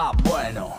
Ah, bueno.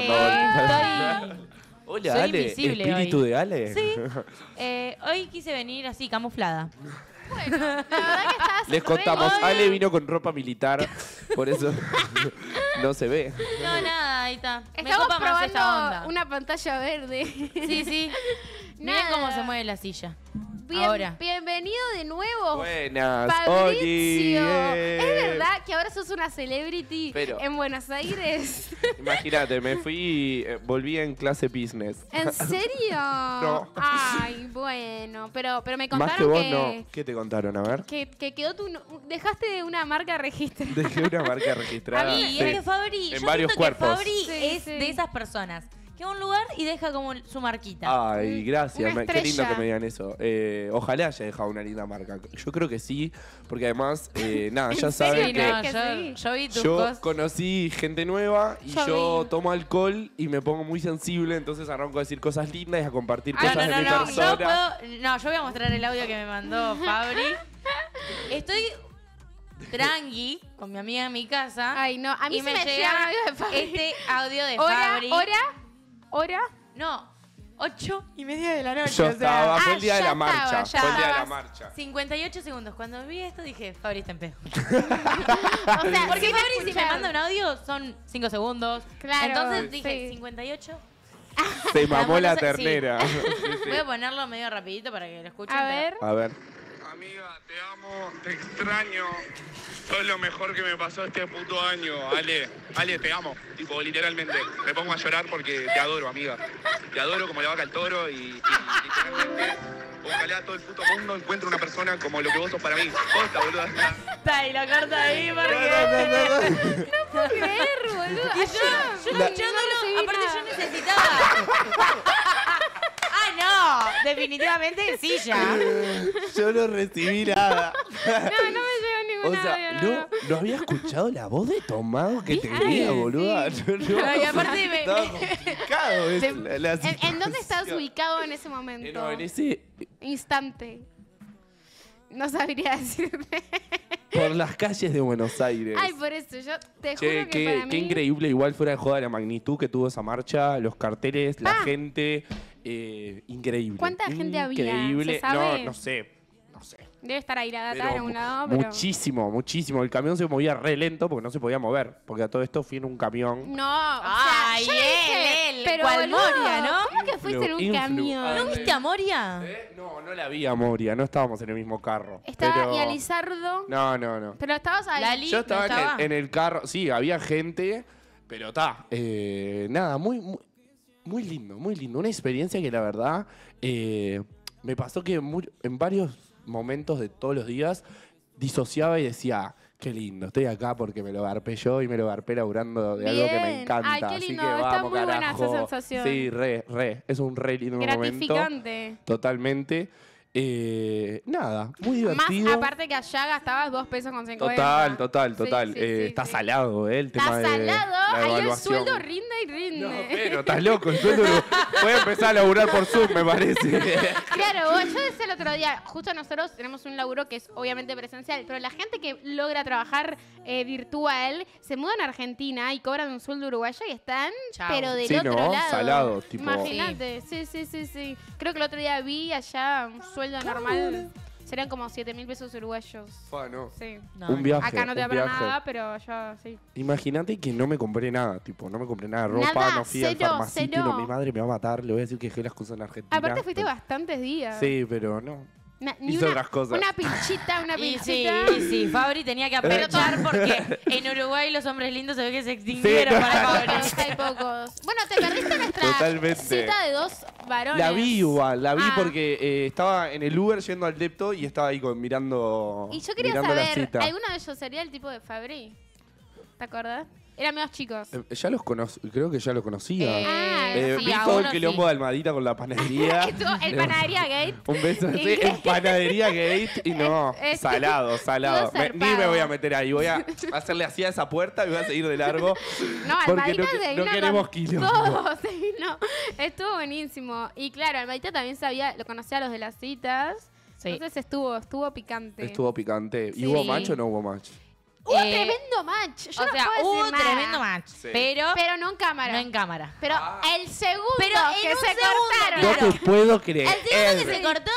Hola, Ale. Espíritu de Ale. Eh, hoy quise venir así, camuflada. Bueno, la estás. Les contamos, Ale vino con ropa militar, por eso no se ve. No, nada, ahí está. Estamos probando una pantalla verde. Sí, sí. Miren cómo se mueve la silla. Bienvenido de nuevo. Buenas. Es verdad que ahora sos una celebrity en Buenos Aires. Imagínate, me fui, eh, volví en clase business. ¿En serio? no. Ay, bueno. Pero, pero me contaron que, ¿Qué te contaron? A ver. Que, que quedó tu... Dejaste una marca registrada. Dejé una marca registrada. sí. es que Fabri... En varios cuerpos. Que Fabri es de esas personas Llega a un lugar y deja como su marquita. Ay, gracias. qué lindo que me digan eso. Eh, ojalá haya dejado una linda marca. Yo creo que sí, porque además, eh, nada, ya saben que no, yo, vi yo conocí gente nueva y Yo tomo alcohol y me pongo muy sensible, entonces arranco a decir cosas lindas y a compartir ah, cosas no, de no, mi no, persona. puedo. No, yo voy a mostrar el audio que me mandó Fabri. Estoy tranqui con mi amiga en mi casa. Ay, no, a mí y me, llega este audio de Hora, hora, hora, no, ocho y media de la noche. Yo estaba, ah, fue el día de la marcha. fue el día de la marcha. 58 segundos. Cuando vi esto dije, Fabri está en pedo. o sea, porque Fabri si me manda un audio son cinco segundos. Claro. Entonces dije, 58. Se mamó la ternera. Voy a ponerlo medio rapidito para que lo escuchen. A ver. A ver. Te amo, te extraño. Todo lo mejor que me pasó este puto año. Ale, Ale, te amo. Tipo, literalmente. Me pongo a llorar porque te adoro, amiga. Te adoro como la vaca al toro y, y literalmente. Ojalá todo el puto mundo encuentre una persona como lo que vos sos para mí. Costa, Está ahí la carta ahí porque. No puedo creer, boludo. Yo, yo escuchándolo, aparte yo necesitaba definitivamente sí silla. Eh, yo no recibí nada. No, no me llegó ninguna O sea, no, no, había escuchado la voz de Tomado que tenía, boluda. No, aparte complicado ¿En, dónde estabas ubicado en ese momento? Eh, no, en ese, Instante. No sabría decirte. por las calles de Buenos Aires. Ay, por eso, yo te juro que qué, qué increíble, igual fuera de joda la magnitud que tuvo esa marcha, los carteles, la ah. gente, eh, increíble. ¿Cuánta gente había? Increíble. No, no sé. No sé. Debe estar ahí la en un lado. Pero... Muchísimo, muchísimo. El camión se movía re lento porque no se podía mover. Porque a todo esto fui en un camión. No, él, pero Moria, ¿no? ¿Cómo que fuiste en un camión? ¿No viste a Moria? ¿Eh? No, no la vi a Moria. No estábamos en el mismo carro. Estaba y a Lizardo. No, no, no. Pero estabas ahí. yo estaba, En, el, carro. Sí, había gente. Pero está, eh, nada, muy, muy, muy lindo, muy lindo. Una experiencia que la verdad eh, me pasó que en varios momentos de todos los días disociaba y decía, qué lindo, estoy acá porque me lo garpé yo y me lo garpé laburando de algo que me encanta. Ay, qué lindo, Así que está muy buena esa sensación. Sí, re, re. Es un re lindo momento. Totalmente. Eh, nada, muy divertido. Más aparte que allá gastabas 2 pesos con 50. Total, total, total. eh, está salado, ¿eh? El está tema salado. De la Ahí el sueldo rinde y rinde. No, pero estás loco. El sueldo. Voy a empezar a laburar por Zoom, me parece. claro, yo decía el otro día, justo nosotros tenemos un laburo que es obviamente presencial, pero la gente que logra trabajar eh, virtual se muda a Argentina y cobran un sueldo uruguayo y están, pero del otro no, lado. salados, tipo. Imagínate, sí, sí, sí, sí. Creo que el otro día vi allá un sueldo sueldo normal serían como 7 mil pesos uruguayos. no. Sí. un viaje. Acá no te da nada, pero ya sí. Imagínate que no me compré nada, tipo, no me compré nada ropa, no fui al farmacéutico mi madre me va a matar, le voy a decir que dejé las cosas en Argentina. Aparte fuiste bastantes días. Sí, pero no. Una, Hizo una, Una pinchita, una sí, pinchita. sí, Fabri tenía que apelotar porque en Uruguay los hombres lindos se ve que se extinguieron para Fabri. Bueno, te perdiste nuestra Totalmente. cita de dos varones. La vi igual, la vi ah. porque eh, estaba en el Uber yendo al depto y estaba ahí con- mirando. Y yo quería saber, ¿alguno de ellos sería el tipo de Fabri? ¿Te acordás? Eran menos chicos. Eh, ya los conocí, creo que ya los conocía. Eh, eh todo el quilombo de Almadita con la panadería. el eh, panadería gate. Un beso así el panadería gate y no, salado, salado. ni me voy a meter ahí, voy a hacerle así a esa puerta y voy a seguir de largo. No, Almadita no no queremos quilombo. Estuvo buenísimo. Y claro, Almadita también sabía, lo conocía a los de las citas. Entonces estuvo, estuvo picante. Estuvo picante. ¿Y hubo macho o no hubo macho? Hubo uh, un eh, tremendo match. Yo o no sea, puedo uh, tremendo match. Pero, pero no en cámara. No en cámara. Pero ah. el segundo pero que se cortaron. No te puedo creer. El segundo que se cortó,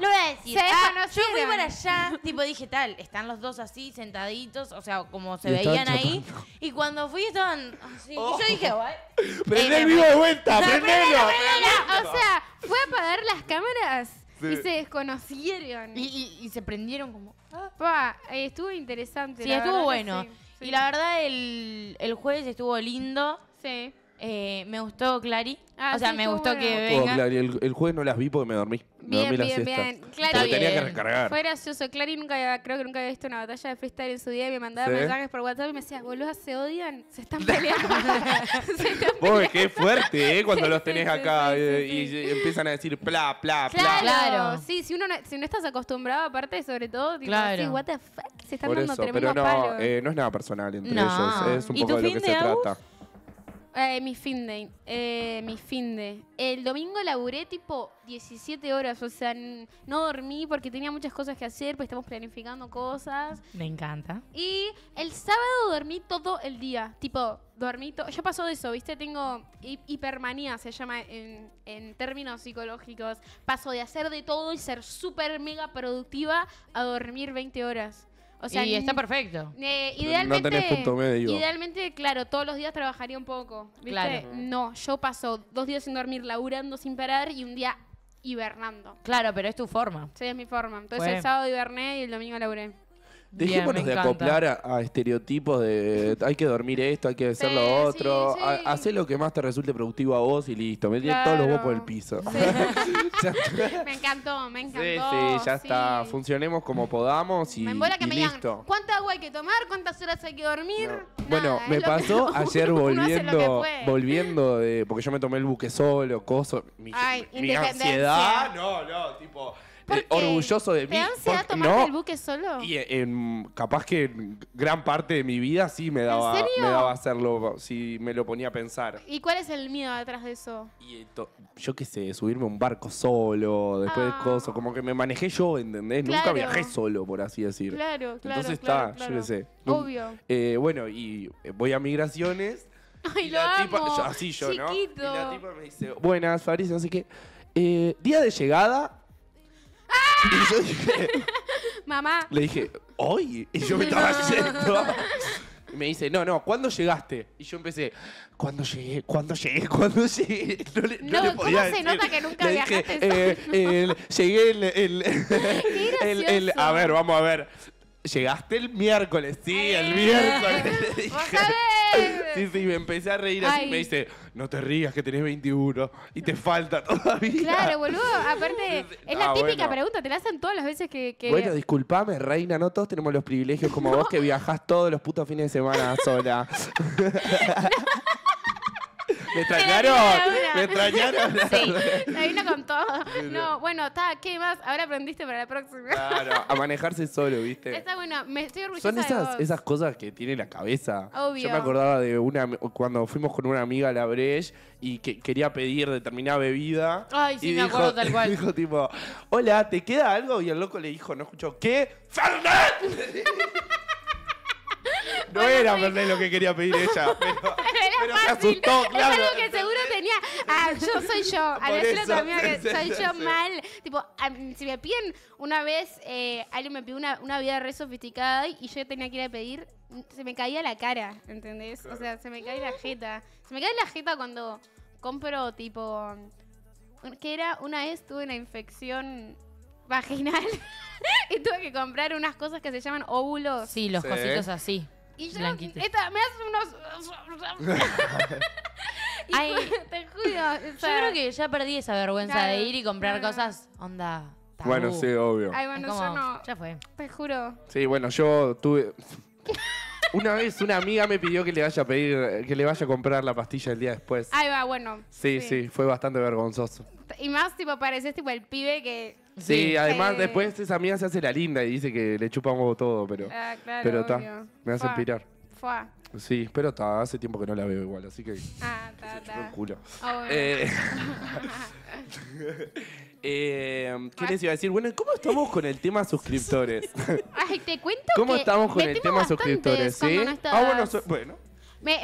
lo voy a decir. Se ah, yo fui para allá, tipo dije tal, están los dos así, sentaditos, o sea, como se veían ahí. Y cuando fui estaban así. Y yo dije, guay. Prende eh, el vivo de vuelta, prendelo. O sea, fue a apagar las cámaras y se desconocieron. Y, se prendieron como. Ah". Eh, estuvo interesante. estuvo bueno. y la verdad, el, el jueves estuvo lindo. Sí. Eh, me gustó Clary. Ah, o sea, me gustó que venga. el, jueves no las vi porque me dormí. Bien, me dormí bien, la bien. tenía que eh, recargar. Fue gracioso. Clary nunca creo que nunca había visto una batalla de freestyle en su día y me mandaba mensajes por WhatsApp y me decía, boludo, se odian, se están peleando. se qué fuerte, ¿eh? Cuando los tenés acá eh, y, empiezan a decir pla, pla, pla. Claro, sí, si uno no, si no estás acostumbrado, aparte, sobre todo, tipo, what the fuck, se están por dando tremendo Pero no, eh, no es nada personal entre ellos, es un poco de lo que se trata. Eh, mi fin de. Eh, mi fin de. El domingo laburé tipo 17 horas, o sea, no dormí porque tenía muchas cosas que hacer, pues estamos planificando cosas. Me encanta. Y el sábado dormí todo el día, tipo, dormí todo. Ya pasó de eso, ¿viste? Tengo hipermanía, se llama en, en términos psicológicos. Paso de hacer de todo y ser súper mega productiva a dormir 20 horas. O sea, y está mm, perfecto. Eh, idealmente, no punto medio. Idealmente, claro, todos los días trabajaría un poco. No, yo paso dos días sin dormir, laburando sin parar y un día hibernando. Claro, pero es tu forma. Sí, es mi forma. Entonces el sábado hiberné y el domingo laburé. Dejémonos de acoplar a, estereotipos de hay que dormir esto, hay que hacer lo otro. Hacé lo que más te resulte productivo a vos y listo. Me claro. todos los huevos por el piso. me encantó, me encantó. Sí, sí, ya está. Funcionemos como podamos y, listo. ¿Cuánta agua hay que tomar? ¿Cuántas horas hay que dormir? bueno, me pasó ayer volviendo, volviendo de, porque yo me tomé el buque solo, coso, mi, mi ansiedad, no, no, tipo eh, orgulloso de mí. ¿Te no. el buque solo? Y en, capaz que en gran parte de mi vida sí me daba, me daba hacerlo, si me lo ponía a pensar. ¿Y cuál es el miedo detrás de eso? yo qué sé, subirme a un barco solo, después de ah. cosas, como que me manejé yo, ¿entendés? Nunca viajé solo, por así decir. Claro, claro. Entonces está, yo qué sé. Obvio. Eh, bueno, y eh, voy a migraciones. y amo. así yo, ¿no? Y la tipa me dice, buenas, Fabricio, Así que, día de llegada, y yo dije, mamá. Le dije, hoy. Y yo me estaba yendo. Y me dice, no, no, ¿cuándo llegaste? Y yo empecé, ¿cuándo llegué? ¿Cuándo llegué? ¿Cuándo llegué? No le, podía no ¿cómo se nota que nunca le viajaste dije, eh, Llegué el, el, el, A ver, vamos a ver. Llegaste el miércoles, sí, el miércoles. Sí, sí, me empecé a reír así. Me dice, no te rías que tenés 21 y te falta todavía. Claro, boludo. Aparte, es la ah, típica pregunta, te la hacen todas las veces que. Bueno, disculpame, reina, no todos tenemos los privilegios como vos que viajás todos los putos fines de semana sola. ¿Me extrañaron? ¿Me extrañaron? Sí, me vino con todo. No, bueno, está, ¿qué más? Ahora aprendiste para la próxima. Claro, a manejarse solo, ¿viste? Está bueno, me estoy orgullosa Son esas, esas cosas que tiene la cabeza. Obvio. Yo me acordaba de una, cuando fuimos con una amiga a la Breche y que quería pedir determinada bebida. Ay, sí, me acuerdo tal cual. Dijo tipo, hola, ¿te queda algo? Y el loco le dijo, no escuchó, ¿qué? ¡Fernet! no era verdad pues, lo que quería pedir ella, pero, se asustó, claro. Es algo que seguro tenía. Ah, yo soy yo. A veces lo que soy yo mal. Tipo, si me piden una vez, eh, alguien me pidió una, vida re sofisticada y yo tenía que ir a pedir se me caía la cara, ¿entendés? O sea, se me cae la jeta. Se me cae la jeta cuando compro tipo... Que era, una vez tuve una infección vaginal y tuve que comprar unas cosas que se llaman óvulos. Sí, los cositos así. Y yo, Blanquita. esta, me hace unos. Ay, te juro. Yo creo que ya perdí esa vergüenza de ir y comprar cosas. Onda. Bueno, sí, obvio. Ay, bueno, yo no. Ya fue. Te juro. Sí, bueno, yo tuve. Una vez una amiga me pidió que le vaya a pedir, que le vaya a comprar la pastilla el día después. Ahí va, bueno. Sí, sí, sí fue bastante vergonzoso. Y más, tipo, pareces tipo el pibe que Sí, además después esa amiga se hace la linda y dice que le chupamos todo, pero. Ah, pero está, me hace Sí, pero está, hace tiempo que no la veo igual, así que. Ah, ta, eh, eh, ¿Qué les iba a decir? Bueno, ¿cómo estamos con el tema suscriptores? Ay, te cuento ¿Cómo estamos con el tema suscriptores? ¿Sí? Ah, bueno, bueno,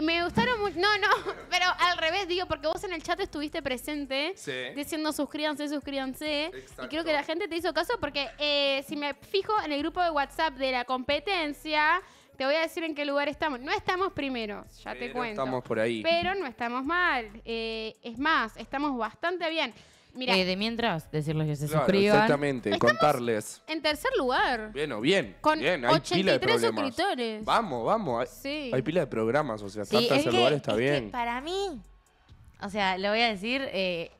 me, gustaron mucho. No, no, pero al revés, digo, porque vos en el chat estuviste presente diciendo suscríbanse, suscríbanse. Y creo que la gente te hizo caso porque eh, si me fijo en el grupo de WhatsApp de la competencia, te voy a decir en qué lugar estamos. No estamos primero, ya te cuento. Estamos por ahí. Pero no estamos mal. Eh, es más, estamos bastante bien. Mira. Eh, de mientras, decirles que se Claro, exactamente, contarles. En tercer lugar. Bien, bien. Con bien, hay pila de 83 suscriptores. Vamos, vamos. Hay, Sí. hay pila de programas, o sea, Sí, de lugar está es que bien. para mí, o sea, le voy a decir, eh,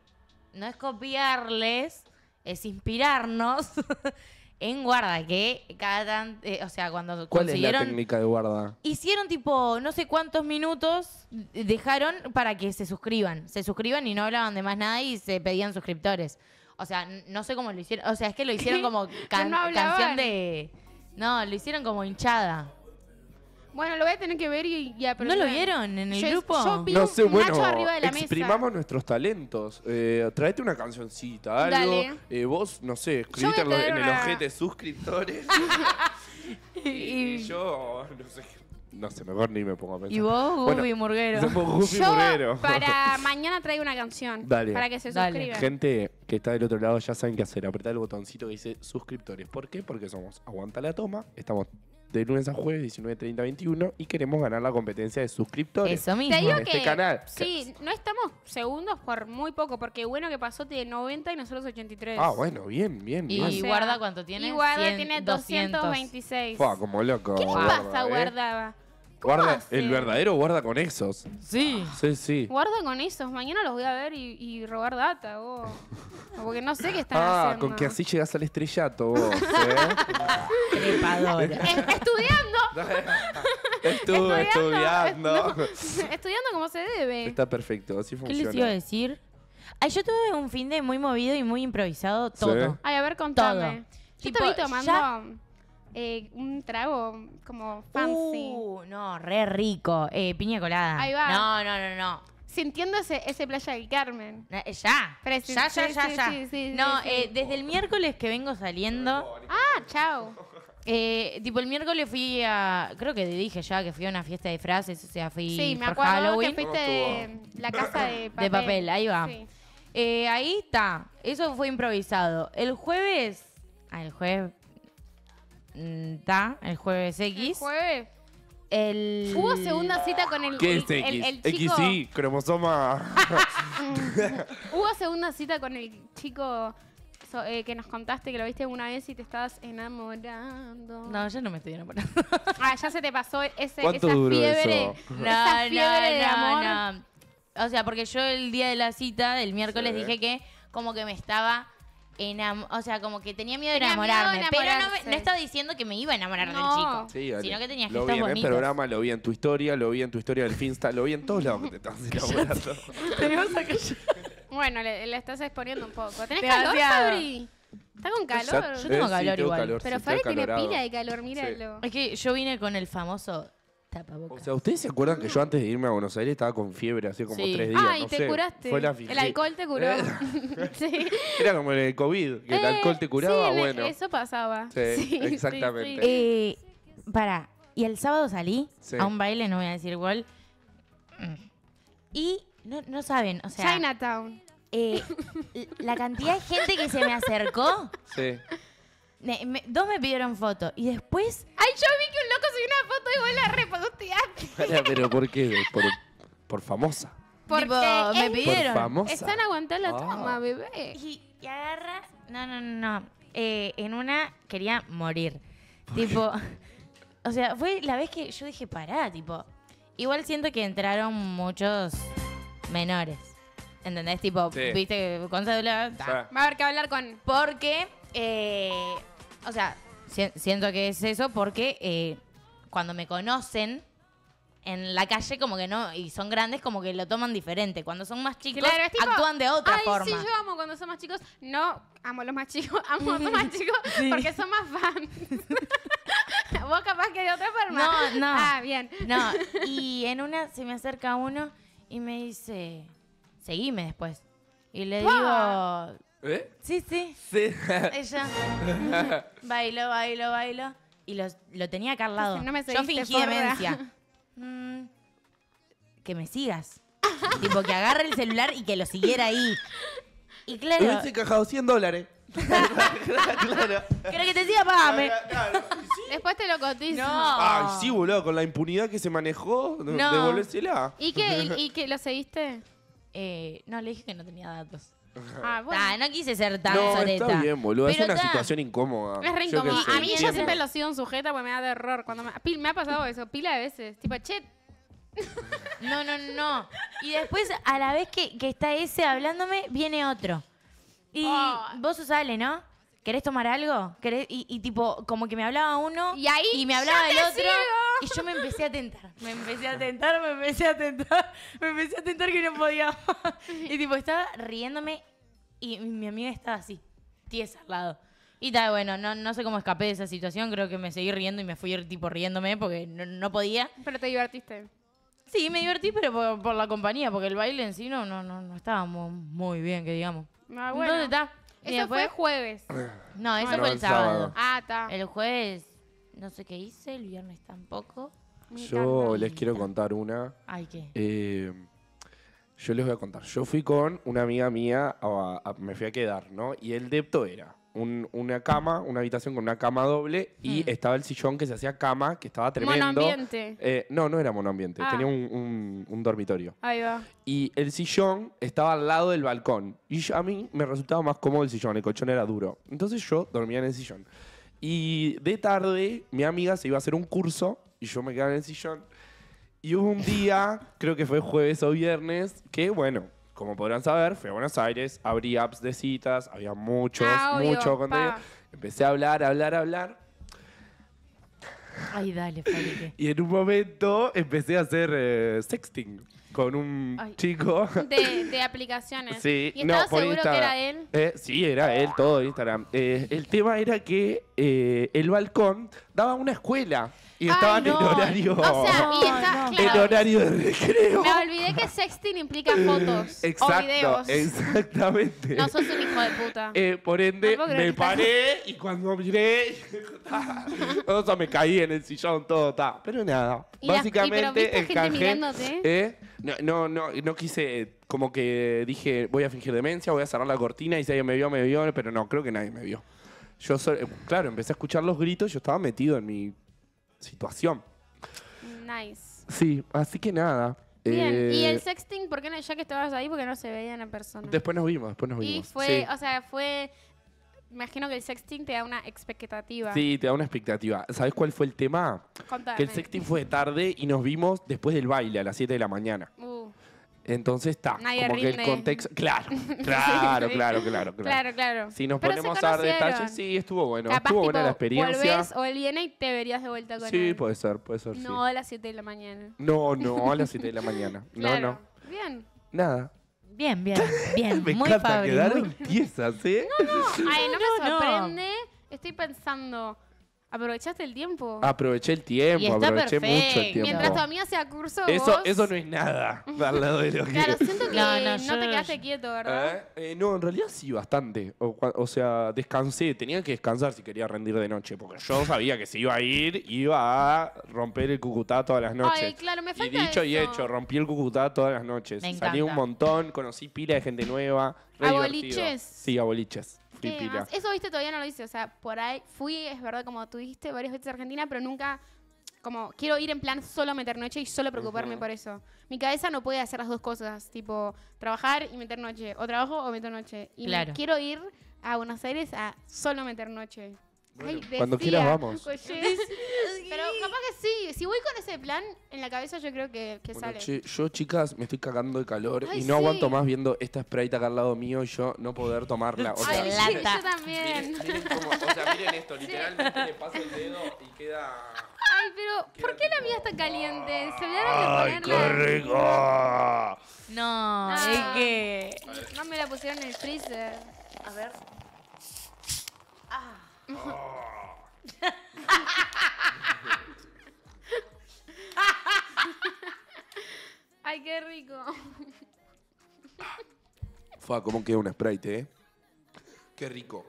no es copiarles, es inspirarnos en guarda, que cada tanto... Eh, o sea, cuando ¿Cuál es la técnica de guarda? Hicieron tipo no sé cuántos minutos, dejaron para que se suscriban. Se suscriban y no hablaban de más nada y se pedían suscriptores. O sea, no sé cómo lo hicieron. O sea, es que lo hicieron como canción de. No, lo hicieron como hinchada. Bueno, lo voy a tener que ver y ya. ¿No lo vieron en el grupo? Yo no sé, bueno, arriba de la exprimamos nuestros talentos. Eh, traete una cancioncita, algo. Eh, vos, no sé, escribite en, el ojete suscriptores. y, yo, no sé no sé, mejor ni me pongo a pensar. Y vos, Goofy Murguero. Yo Murguero. Para mañana traigo una canción. Dale. Para que se Dale. suscriban. Gente que está del otro lado ya saben qué hacer. Apretar el botoncito que dice suscriptores. ¿Por qué? Porque somos Aguanta la Toma. Estamos de lunes a jueves, 19.30, 21, y queremos ganar la competencia de suscriptores. en este canal. Sí, no estamos segundos por muy poco, porque bueno que pasó tiene 90 y nosotros 83. Ah, bueno, bien, bien. ¿Y guarda cuánto tiene? Y guarda tiene 226. Fua, como loco. ¿Qué pasa, eh? guarda? el verdadero guarda con esos Sí. Sí, sí. Guarda con esos Mañana los voy a ver y, robar data, vos. Porque no sé qué están ah, haciendo. Ah, con que así llegas al estrellato, vos. ¿eh? estudiando. Estuve estudiando. Estudiando. como se debe. Está perfecto, así funciona. ¿Qué les iba a decir? Ay, yo tuve un fin de muy movido y muy improvisado todo. Ay, a ver, contame. Todo. Yo tomando... Eh, un trago como fancy. Uh, no, re rico. Eh, piña colada. Ahí va. No, no, no, no. sintiéndose ese, Playa del Carmen. Eh, ya. ya, ya, ya, no, desde el miércoles que vengo saliendo. Ah, chao. tipo, el miércoles fui a. Creo que te dije ya que fui a una fiesta de frases, o sea, fui Sí, me acuerdo que fuiste de la casa de papel. De papel, ahí va. ahí está. Eso fue improvisado. El jueves. Ah, el jueves. Mm, da el jueves X. El jueves. Hubo segunda cita con el, ¿Qué es X? el, chico. cromosoma. Hubo segunda cita con el chico eh, que nos contaste que lo viste una vez y te estabas enamorando. No, yo no me estoy enamorando. Ah, ya se te pasó ese, ¿Cuánto esa fiebre. Esa fiebre de amor. O sea, porque yo el día de la cita, el miércoles, dije que como que me estaba o sea, como que tenía miedo de enamorarme. pero no, estaba diciendo que me iba a enamorar del chico. Sí, Sino que tenía Lo vi en el programa, lo vi en tu historia, lo vi en tu historia del Finsta, lo vi en todos lados que te estabas enamorando. Bueno, le, estás exponiendo un poco. ¿Tenés calor, Fabri? ¿Está con calor? Yo tengo eh, calor igual. pero sí, Fabri tiene pila de calor, míralo. Es que yo vine con el famoso o sea, ¿ustedes se acuerdan que yo antes de irme a Buenos Aires estaba con fiebre hace como tres días? Ah, y te curaste. El alcohol te curó. ¿Eh? sí. Era como en el COVID, que el eh, alcohol te curaba, sí, bueno. Eso pasaba. Sí, exactamente. Pará, eh, para, y el sábado salí a un baile, no voy a decir gol. Mm. Y no, saben, o sea, Chinatown. la cantidad de gente que se me acercó, Sí dos me pidieron foto y después. Ay, yo vi que un loco subió una foto y vos la reposteaste. pero ¿por qué? Por, por famosa. Porque me pidieron. Por Están aguantando la ah. toma, bebé. Y, agarra. No, no, no. no. Eh, en una quería morir. Tipo. O sea, fue la vez que yo dije, pará, tipo. Igual siento que entraron muchos menores. ¿Entendés? Tipo, viste, con cédula. Va a haber que hablar con. Porque. Eh, o sea, siento que es eso porque eh, cuando me conocen en la calle como que no, y son grandes como que lo toman diferente. Cuando son más chicos actúan de otra ay, Sí, yo amo cuando son más chicos. No, amo a los más chicos, amo a los más chicos porque son más fans. Vos capaz que de otra forma. No, no. Ah, bien. No, y en una se me acerca uno y me dice, seguime después. Y le digo, ¿Eh? Sí, sí. Sí. Ella. bailo, bailo, bailo. Y lo lo tenía acá al lado. Yo fingí porra. demencia. Mm, que me sigas. tipo, que agarre el celular y que lo siguiera ahí. Y claro. Hubiese cajado 100 dólares. claro. Quiero que te siga, pagame. Después te lo cotizo. No. Ay, sí, boludo, con la impunidad que se manejó, no. ¿Y, qué, ¿Y que lo seguiste? Eh, no, le dije que no tenía datos. Ah, ah no quise ser tan no, está bien, boludo. es una situación incómoda. A mí yo siempre lo sigo en sujeta porque me da error Cuando me, ha pasado eso, pila de veces. Tipo, che, No, no, no. Y después, a la vez que, está ese hablándome, viene otro. Y oh. vos vos, sale ¿no? ¿Querés tomar algo? ¿Querés? Y, tipo, como que me hablaba uno y ahí me hablaba el otro. Y yo me empecé a tentar, me empecé a tentar, me empecé a tentar, me empecé a tentar que no podía Y tipo, estaba riéndome y mi amiga estaba así, tiesa al lado. Y tal, bueno, no, no sé cómo escapé de esa situación, creo que me seguí riendo y me fui tipo riéndome porque no, podía. Pero te divertiste. Sí, me divertí, pero por, la compañía, porque el baile en sí no, no, no, no estaba muy, bien, que digamos. ¿Dónde ah, está? Eso fue jueves. No, ah. eso fue el, sábado. sábado. Ah, está. El jueves no sé qué hice, el viernes tampoco. Yo les quiero contar una. Ay, ¿qué? Eh, yo les voy a contar. Yo fui con una amiga mía, me fui a quedar, ¿no? Y el depto era una cama, una habitación con una cama doble y hmm. estaba el sillón que se hacía cama, que estaba tremendo. Monoambiente. Eh, no, no era monoambiente, Ah. tenía un- dormitorio. Ahí va. Y el sillón estaba al lado del balcón. Y a mí me resultaba más cómodo el sillón, el colchón era duro. Entonces yo dormía en el sillón. Y de tarde, mi amiga se iba a hacer un curso y yo me quedaba en el sillón. Y hubo un día, creo que fue jueves o viernes, que bueno, como podrán saber, fui a Buenos Aires, abrí apps de citas, había muchos, ah, muchos contenidos. Empecé a hablar, hablar, hablar. Ay, dale, Felipe. Y en un momento empecé a hacer eh, sexting con un chico. De, aplicaciones. Sí, ¿Y no, estaba seguro que era él? Eh, sí, era él, todo Instagram. Eh, el tema era que eh, el balcón daba una escuela y estaba en el horario. O sea, y está, el horario de recreo. Me olvidé que sexting implica fotos o videos. Exactamente. No sos un hijo de puta. por ende, me paré y cuando miré, o sea, me caí en el sillón, todo está. Pero nada, básicamente el y, no, no, no, no quise, como que dije, voy a fingir demencia, voy a cerrar la cortina y si alguien me vio, me vio, pero no, creo que nadie me vio. Yo, eh, claro, empecé a escuchar los gritos, yo estaba metido en mi situación. Nice. Sí, así que nada. Bien, y el eh, sexting, ¿por qué no? Ya que estabas ahí, porque no se veían en persona. Después nos vimos, después nos vimos. Y fue, o sea, fue imagino que el sexting te da una expectativa. Sí, te da una expectativa. ¿Sabes cuál fue el tema? Contame. Que el sexting fue tarde y nos vimos después del baile a las 7 de la mañana. Uh. Entonces está, como que el contexto. Claro, claro, claro, claro, claro. Claro, Si nos ponemos a dar detalles, sí, estuvo bueno. estuvo buena la experiencia. Volvés o él viene y te verías de vuelta con sí, él. Sí, puede ser, puede ser. No a las 7 de la mañana. No, no, a las 7 de la mañana. No, no. Bien. Nada. Bien, bien, bien. me muy encanta, quedar quedaron piezas, ¿eh? No, no, ay, no, me sorprende. Estoy pensando. Aprovechaste el tiempo. Aproveché el tiempo, aproveché mucho el tiempo. Mientras todavía sea curso, Eso, eso no es nada, al de que... Claro, siento que no, te quedaste quieto, ¿verdad? ¿Eh? ¿Eh? no, en realidad sí, bastante. O, sea, descansé, tenía que descansar si quería rendir de noche, porque yo sabía que si iba a ir, iba a romper el cucutá todas las noches. Ay, claro, me falta Y dicho y hecho, rompí el cucutá todas las noches. Salí un montón, conocí pila de gente nueva. ¿A boliches? Sí, a boliches. Eso, viste, todavía no lo hice. O sea, por ahí fui, es verdad, como tú dijiste, varias veces a Argentina, pero nunca como quiero ir en plan solo meter noche y solo preocuparme por eso. Mi cabeza no puede hacer las dos cosas, tipo trabajar y meter noche, o trabajo o meter noche. Y quiero ir a Buenos Aires a solo meter noche cuando quieras vamos. Pero capaz que sí, si voy con ese plan, en la cabeza yo creo que, que sale. yo, chicas, me estoy cagando de calor y no aguanto más viendo esta Sprite acá al lado mío y yo no poder tomarla. O sea, yo también. Miren, o sea, miren esto, literalmente le paso el dedo y queda... Ay, pero ¿por qué la mía está caliente? Se me de ponerla. ¡Ay, qué rico! No, es que... No me la pusieron en el freezer. A ver... Ay, qué rico. Fua, ¿cómo queda un sprite, eh? Qué rico.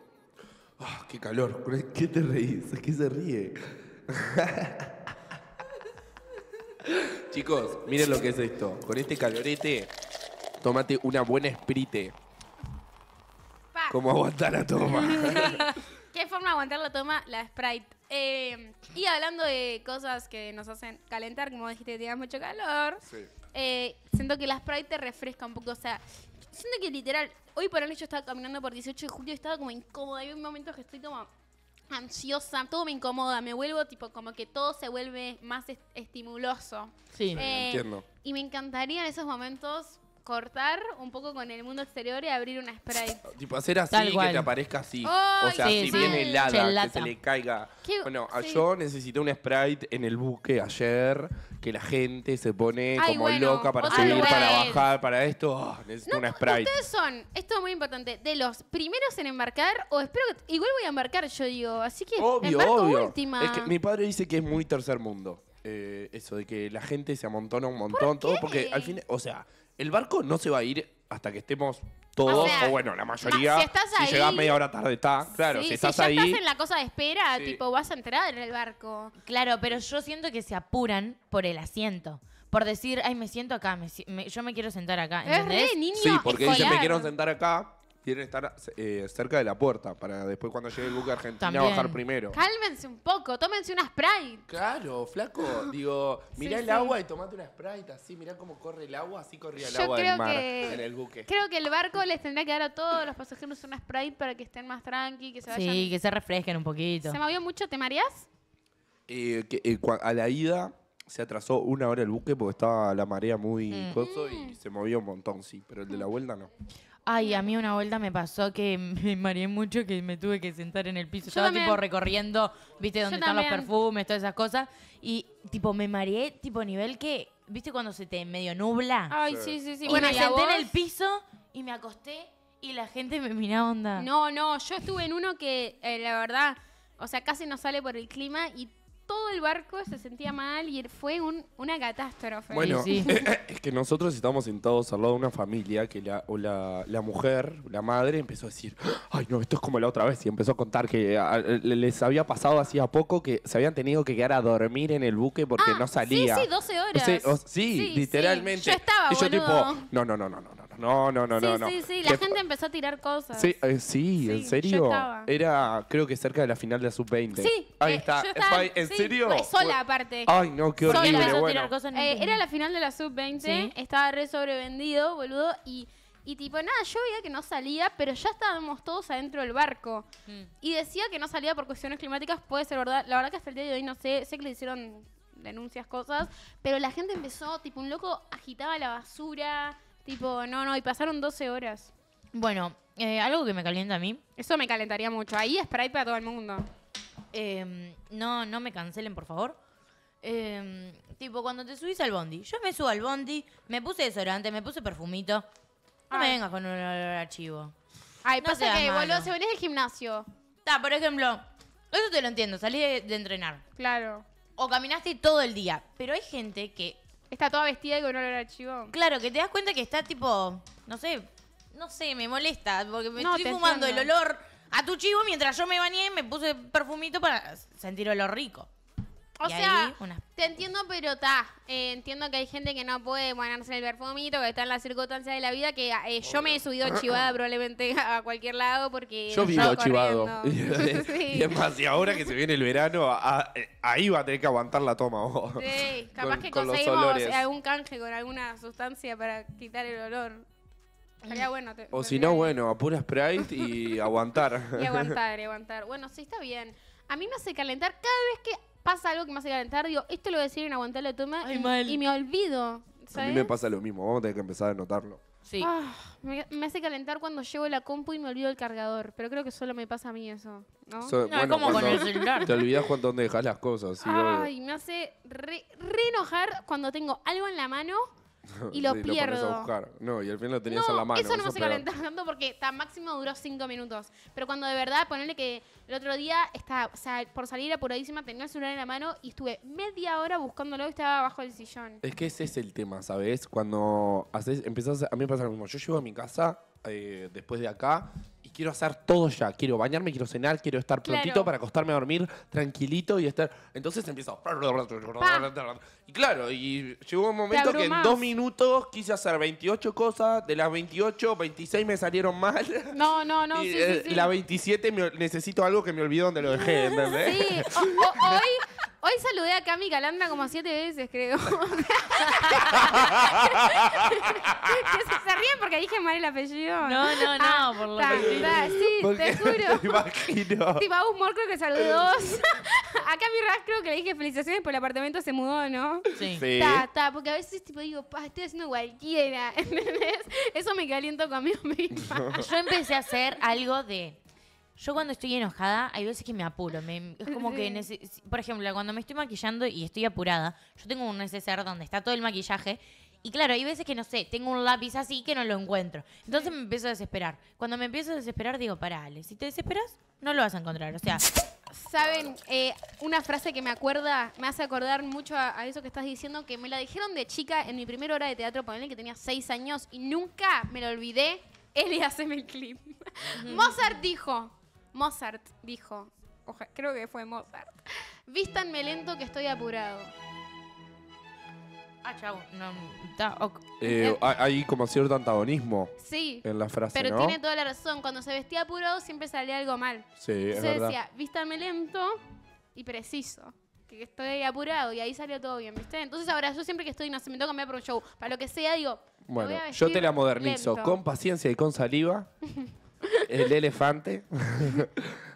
Ah, qué calor. ¿Qué te reís? ¿Qué se ríe? Chicos, miren lo que es esto. Con este calorete, tomate una buena sprite. Cómo aguantar a toma. ¿Qué forma de aguantar la toma? La Sprite. Eh, y hablando de cosas que nos hacen calentar, como dijiste, te da mucho calor. Sí. Eh, siento que la Sprite te refresca un poco. O sea, siento que literal, hoy por hoy yo estaba caminando por 18 de julio y estaba como incómoda. Hay un momento que estoy como ansiosa, todo me incomoda, me vuelvo tipo como que todo se vuelve más estimuloso. Sí, eh, entiendo. Y me encantaría en esos momentos cortar un poco con el mundo exterior y abrir una Sprite. Ah, tipo, hacer así que te aparezca así. o sea, si viene helada, que se le caiga. Bueno, ah, yo necesité un Sprite en el buque ayer, que la gente se pone como loca para subir, para bajar, para esto. Ah, necesito una Sprite. ¿Ustedes son, esto es muy importante, de los primeros en embarcar? O espero que. Igual voy a embarcar, yo digo. Así que Obvio, embarco obvio. última. Es que mi padre dice que es muy tercer mundo. Eh, eso de que la gente se amontona un montón, todo, porque al fin, o sea, el barco no se va a ir hasta que estemos todos, o, bueno, la mayoría. si, estás ahí, si media hora tarde está. Claro, si estás si ahí. estás en la cosa de espera, tipo, vas a entrar en el barco. Claro, pero yo siento que se apuran por el asiento. Por decir, ay, me siento acá, yo me quiero sentar acá. ¿entendés? Es niño Sí, porque dicen, me quiero sentar acá, tienen estar eh, cerca de la puerta para después cuando llegue el buque argentino También. bajar primero. Cálmense un poco, tómense una Sprite. Claro, flaco. Digo, mirá el agua y tomate una Sprite así, mirá cómo corre el agua, así corría el agua del mar en el buque. Creo que el barco les tendría que dar a todos los pasajeros una Sprite para que estén más tranqui, que se Sí, que se refresquen un poquito. ¿Se movió mucho? ¿Te mareas? Eh, eh, a la ida se atrasó una hora el buque porque estaba la marea muy mm. coso y se movió un montón, sí, pero el de la vuelta no. Ay, a mí una vuelta me pasó que me mareé mucho que me tuve que sentar en el piso. Estaba tipo recorriendo, viste, donde están los perfumes, todas esas cosas. Y tipo me mareé, tipo a nivel que, viste, cuando se te medio nubla. Ay, sí, sí, sí. Y bueno, me senté en el piso y me acosté y la gente me miraba onda. No, no, yo estuve en uno que, eh, la verdad, o sea, casi no sale por el clima y todo el barco se sentía mal y fue una catástrofe. Bueno, es que nosotros estábamos sentados al lado de una familia que la, o la, mujer, la madre, empezó a decir, ay no, esto es como la otra vez, y empezó a contar que les había pasado hacía poco que se habían tenido que quedar a dormir en el buque porque ah, no salía. sí, sí, 12 horas. sí, literalmente. yo estaba, y yo tipo, no, no, no, no, no, no, no, no, no, no. Sí, sí, la gente empezó a tirar cosas. Sí, eh, ¿en serio? Era, creo que cerca de la final de la sub-20. Sí, ahí está. Yo estaba, ¿En serio? Sola aparte. Ay, no, qué horrible. Eh, era la final de la sub-20, estaba re sobrevendido, boludo, y, tipo, nada, yo veía que no salía, pero ya estábamos todos adentro del barco. Mm. Y decía que no salía por cuestiones climáticas, puede ser verdad. La verdad que hasta el día de hoy no sé, sé que le hicieron denuncias, cosas, pero la gente empezó, tipo, un loco agitaba la basura Tipo, no, no, y pasaron 12 horas. Bueno, eh, algo que me calienta a mí. Eso me calentaría mucho. Ahí es para todo el mundo. Em, no, no me cancelen, por favor. Em, tipo, cuando te subís al bondi. Yo me subo al bondi, me puse desodorante, me puse perfumito. No me vengas con un archivo. Ay, pasa que, boludo, se venís del gimnasio. Está, por ejemplo, eso te lo entiendo, Salí de entrenar. Claro. O caminaste todo el día. Pero hay gente que Está toda vestida y con olor a chivo. Claro, que te das cuenta que está tipo, no sé, no sé, me molesta, porque me estoy fumando el olor a tu chivo mientras yo me bañé y me puse perfumito para sentir olor rico. O sea, te entiendo, pero está. Eh, entiendo que hay gente que no puede ponerse el perfumito, que está en las circunstancias de la vida, que ah, eh, yo me he subido chivada probablemente a cualquier lado porque... Yo vivo chivado. Y es más, y ahora que se viene el verano, ahí va a tener que aguantar la toma Sí, capaz que conseguimos algún canje con alguna sustancia para quitar el olor. bueno. o si no, bueno, a pura Sprite y aguantar. y aguantar, y aguantar. Bueno, sí, está bien. A mí me hace calentar cada vez que pasa algo que me hace calentar, digo, esto lo voy a decir en aguantar la toma y, me olvido. A mí me pasa lo mismo, vamos a tener que empezar a notarlo. Sí. Ah, me, hace calentar cuando llevo la compu y me olvido el cargador, pero creo que solo me pasa a mí eso. ¿no? con el celular. Te olvidas cuando dónde dejas las cosas. Ay, me hace re enojar cuando tengo algo en la mano y lo pierdo. a buscar. No, y al final lo tenías en la mano. Eso no me sé porque tan máximo duró cinco minutos. Pero cuando de verdad, ponerle que el otro día estaba, por salir apuradísima, tenía el celular en la mano y estuve media hora buscándolo y estaba abajo del sillón. Es que ese es el tema, ¿sabes? Cuando haces, empezás, a mí me pasa lo mismo. Yo llego a mi casa eh, después de acá quiero hacer todo ya. Quiero bañarme, quiero cenar, quiero estar prontito para acostarme a dormir tranquilito y estar. Entonces empiezo. Y claro, y llegó un momento que en dos minutos quise hacer 28 cosas. De las 28, 26 me salieron mal. No, no, no, eh, sí, La 27 necesito algo que me olvidó donde lo dejé, ¿entendés? Sí, hoy Hoy saludé a Cami Calandra como siete veces, creo. se, ríen porque dije mal el apellido. No, no, no, ah, por lo menos. Sí, te juro. imagino. Tipo, a creo que saludó. a Cami Ras creo que le dije felicitaciones por el apartamento se mudó, ¿no? Sí. sí. porque a veces tipo digo, pa, estoy haciendo cualquiera, ¿entendés? Eso me caliento conmigo misma. Yo empecé a hacer algo de yo cuando estoy enojada, hay veces que me apuro. es como que, por ejemplo, cuando me estoy maquillando y estoy apurada, yo tengo un neceser donde está todo el maquillaje. Y claro, hay veces que no sé, tengo un lápiz así que no lo encuentro. Entonces me empiezo a desesperar. Cuando me empiezo a desesperar, digo, pará, Ale, si te desesperas, no lo vas a encontrar. O sea. Saben, eh, una frase que me acuerda, me hace acordar mucho a, eso que estás diciendo, que me la dijeron de chica en mi primera hora de teatro, ponele que tenía seis años y nunca me lo olvidé. él y hace el clip. Mozart dijo, Mozart dijo, creo que fue Mozart, vístanme lento que estoy apurado. Ah, chau. No, eh, eh. hay como cierto antagonismo sí, en la frase. Pero tiene toda la razón. Cuando se vestía apurado siempre salía algo mal. Sí, es verdad. decía, vístanme lento y preciso. Que estoy apurado y ahí salió todo bien, ¿viste? Entonces ahora yo siempre que estoy, no se me toca cambiar por un show. Para lo que sea, digo. Bueno, yo te la modernizo con paciencia y con saliva. El elefante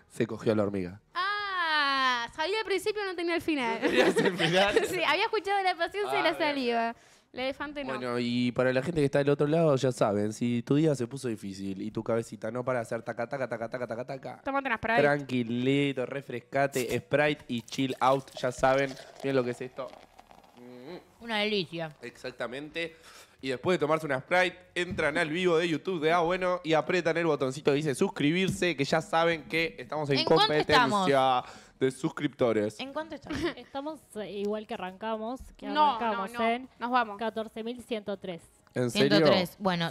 se cogió a la hormiga. Ah, sabía al principio, no tenía el final. el final? sí, había escuchado la pasión, y la ah, saliva. El elefante no. Bueno, y para la gente que está del otro lado, ya saben, si tu día se puso difícil y tu cabecita no para hacer taca, taca, taca, taca, taca, taca, Tómate una Sprite. tranquilito, refrescate, Sprite y chill out, ya saben, miren lo que es esto. Una delicia. Exactamente y después de tomarse una Sprite, entran al vivo de YouTube de Ah Bueno y apretan el botoncito que dice suscribirse, que ya saben que estamos en, competencia de suscriptores. ¿En cuánto estamos? estamos eh, igual que arrancamos, que arrancamos en Nos vamos. 14.103. ¿En serio? 103. Bueno,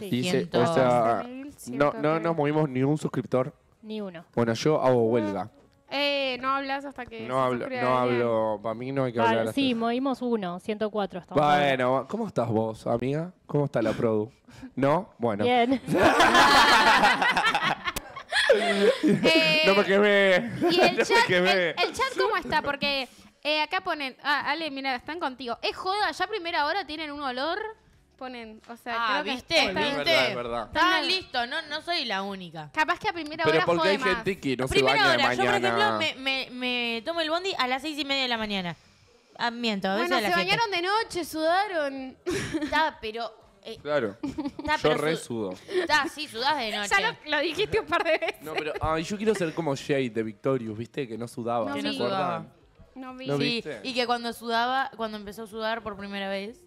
no, no nos movimos ni un suscriptor. Ni uno. Bueno, yo hago huelga. Eh, no hablas hasta que. No, hablo, no hablo. Para mí no hay que Vale, hablar. sí, movimos uno, 104 estamos. Bueno, ¿cómo estás vos, amiga? ¿Cómo está la produ? ¿No? Bueno. Bien. Eh, No me eh, quemé. ¿Y el chat, el, el chat cómo está? Porque eh, acá ponen. Ah, Ale, mira, están contigo. Es joda, ya primera hora tienen un olor ponen, o sea, Ah, creo que viste, viste. Está listo, no, no soy la única. Capaz que a primera Pero hora porque hay gente que no se Primera de hora, yo por ejemplo me, tomo el bondi a las seis y media de la mañana. Ah, miento, a veces bueno, se bañaron de noche, sudaron. Está, pero... Eh, claro. está, Yo re sudo. Está, sí, sudás de noche. ya lo, dijiste un par de veces. No, pero ay, yo quiero ser como Jade de Victorious, ¿viste? Que no sudaba, No, No vi. No y que cuando sudaba, cuando empezó a sudar por primera vez,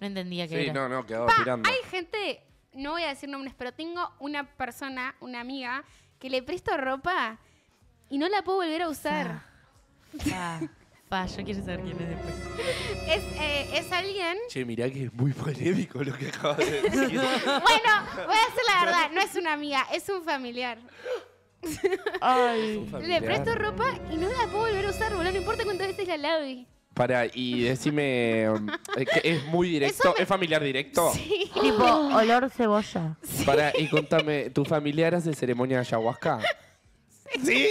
no entendía qué Sí, no, no, quedaba Pa, tirando. hay gente, no voy a decir nombres, pero tengo una persona, una amiga, que le presto ropa y no la puedo volver a usar. pa yo quiero saber quién es después. Es, eh, es alguien. Che, mirá que es muy polémico lo que acabas de decir. Bueno, voy a decir la verdad, no es una amiga, es un familiar. Ay. Le presto ropa y no la puedo volver a usar, boludo, no importa cuántas veces la lave. Para, y decime, eh, es muy directo, es familiar directo. Sí. Tipo, olor cebolla. Para, y contame, ¿tu familiar hace ceremonia de ayahuasca? ¿Sí?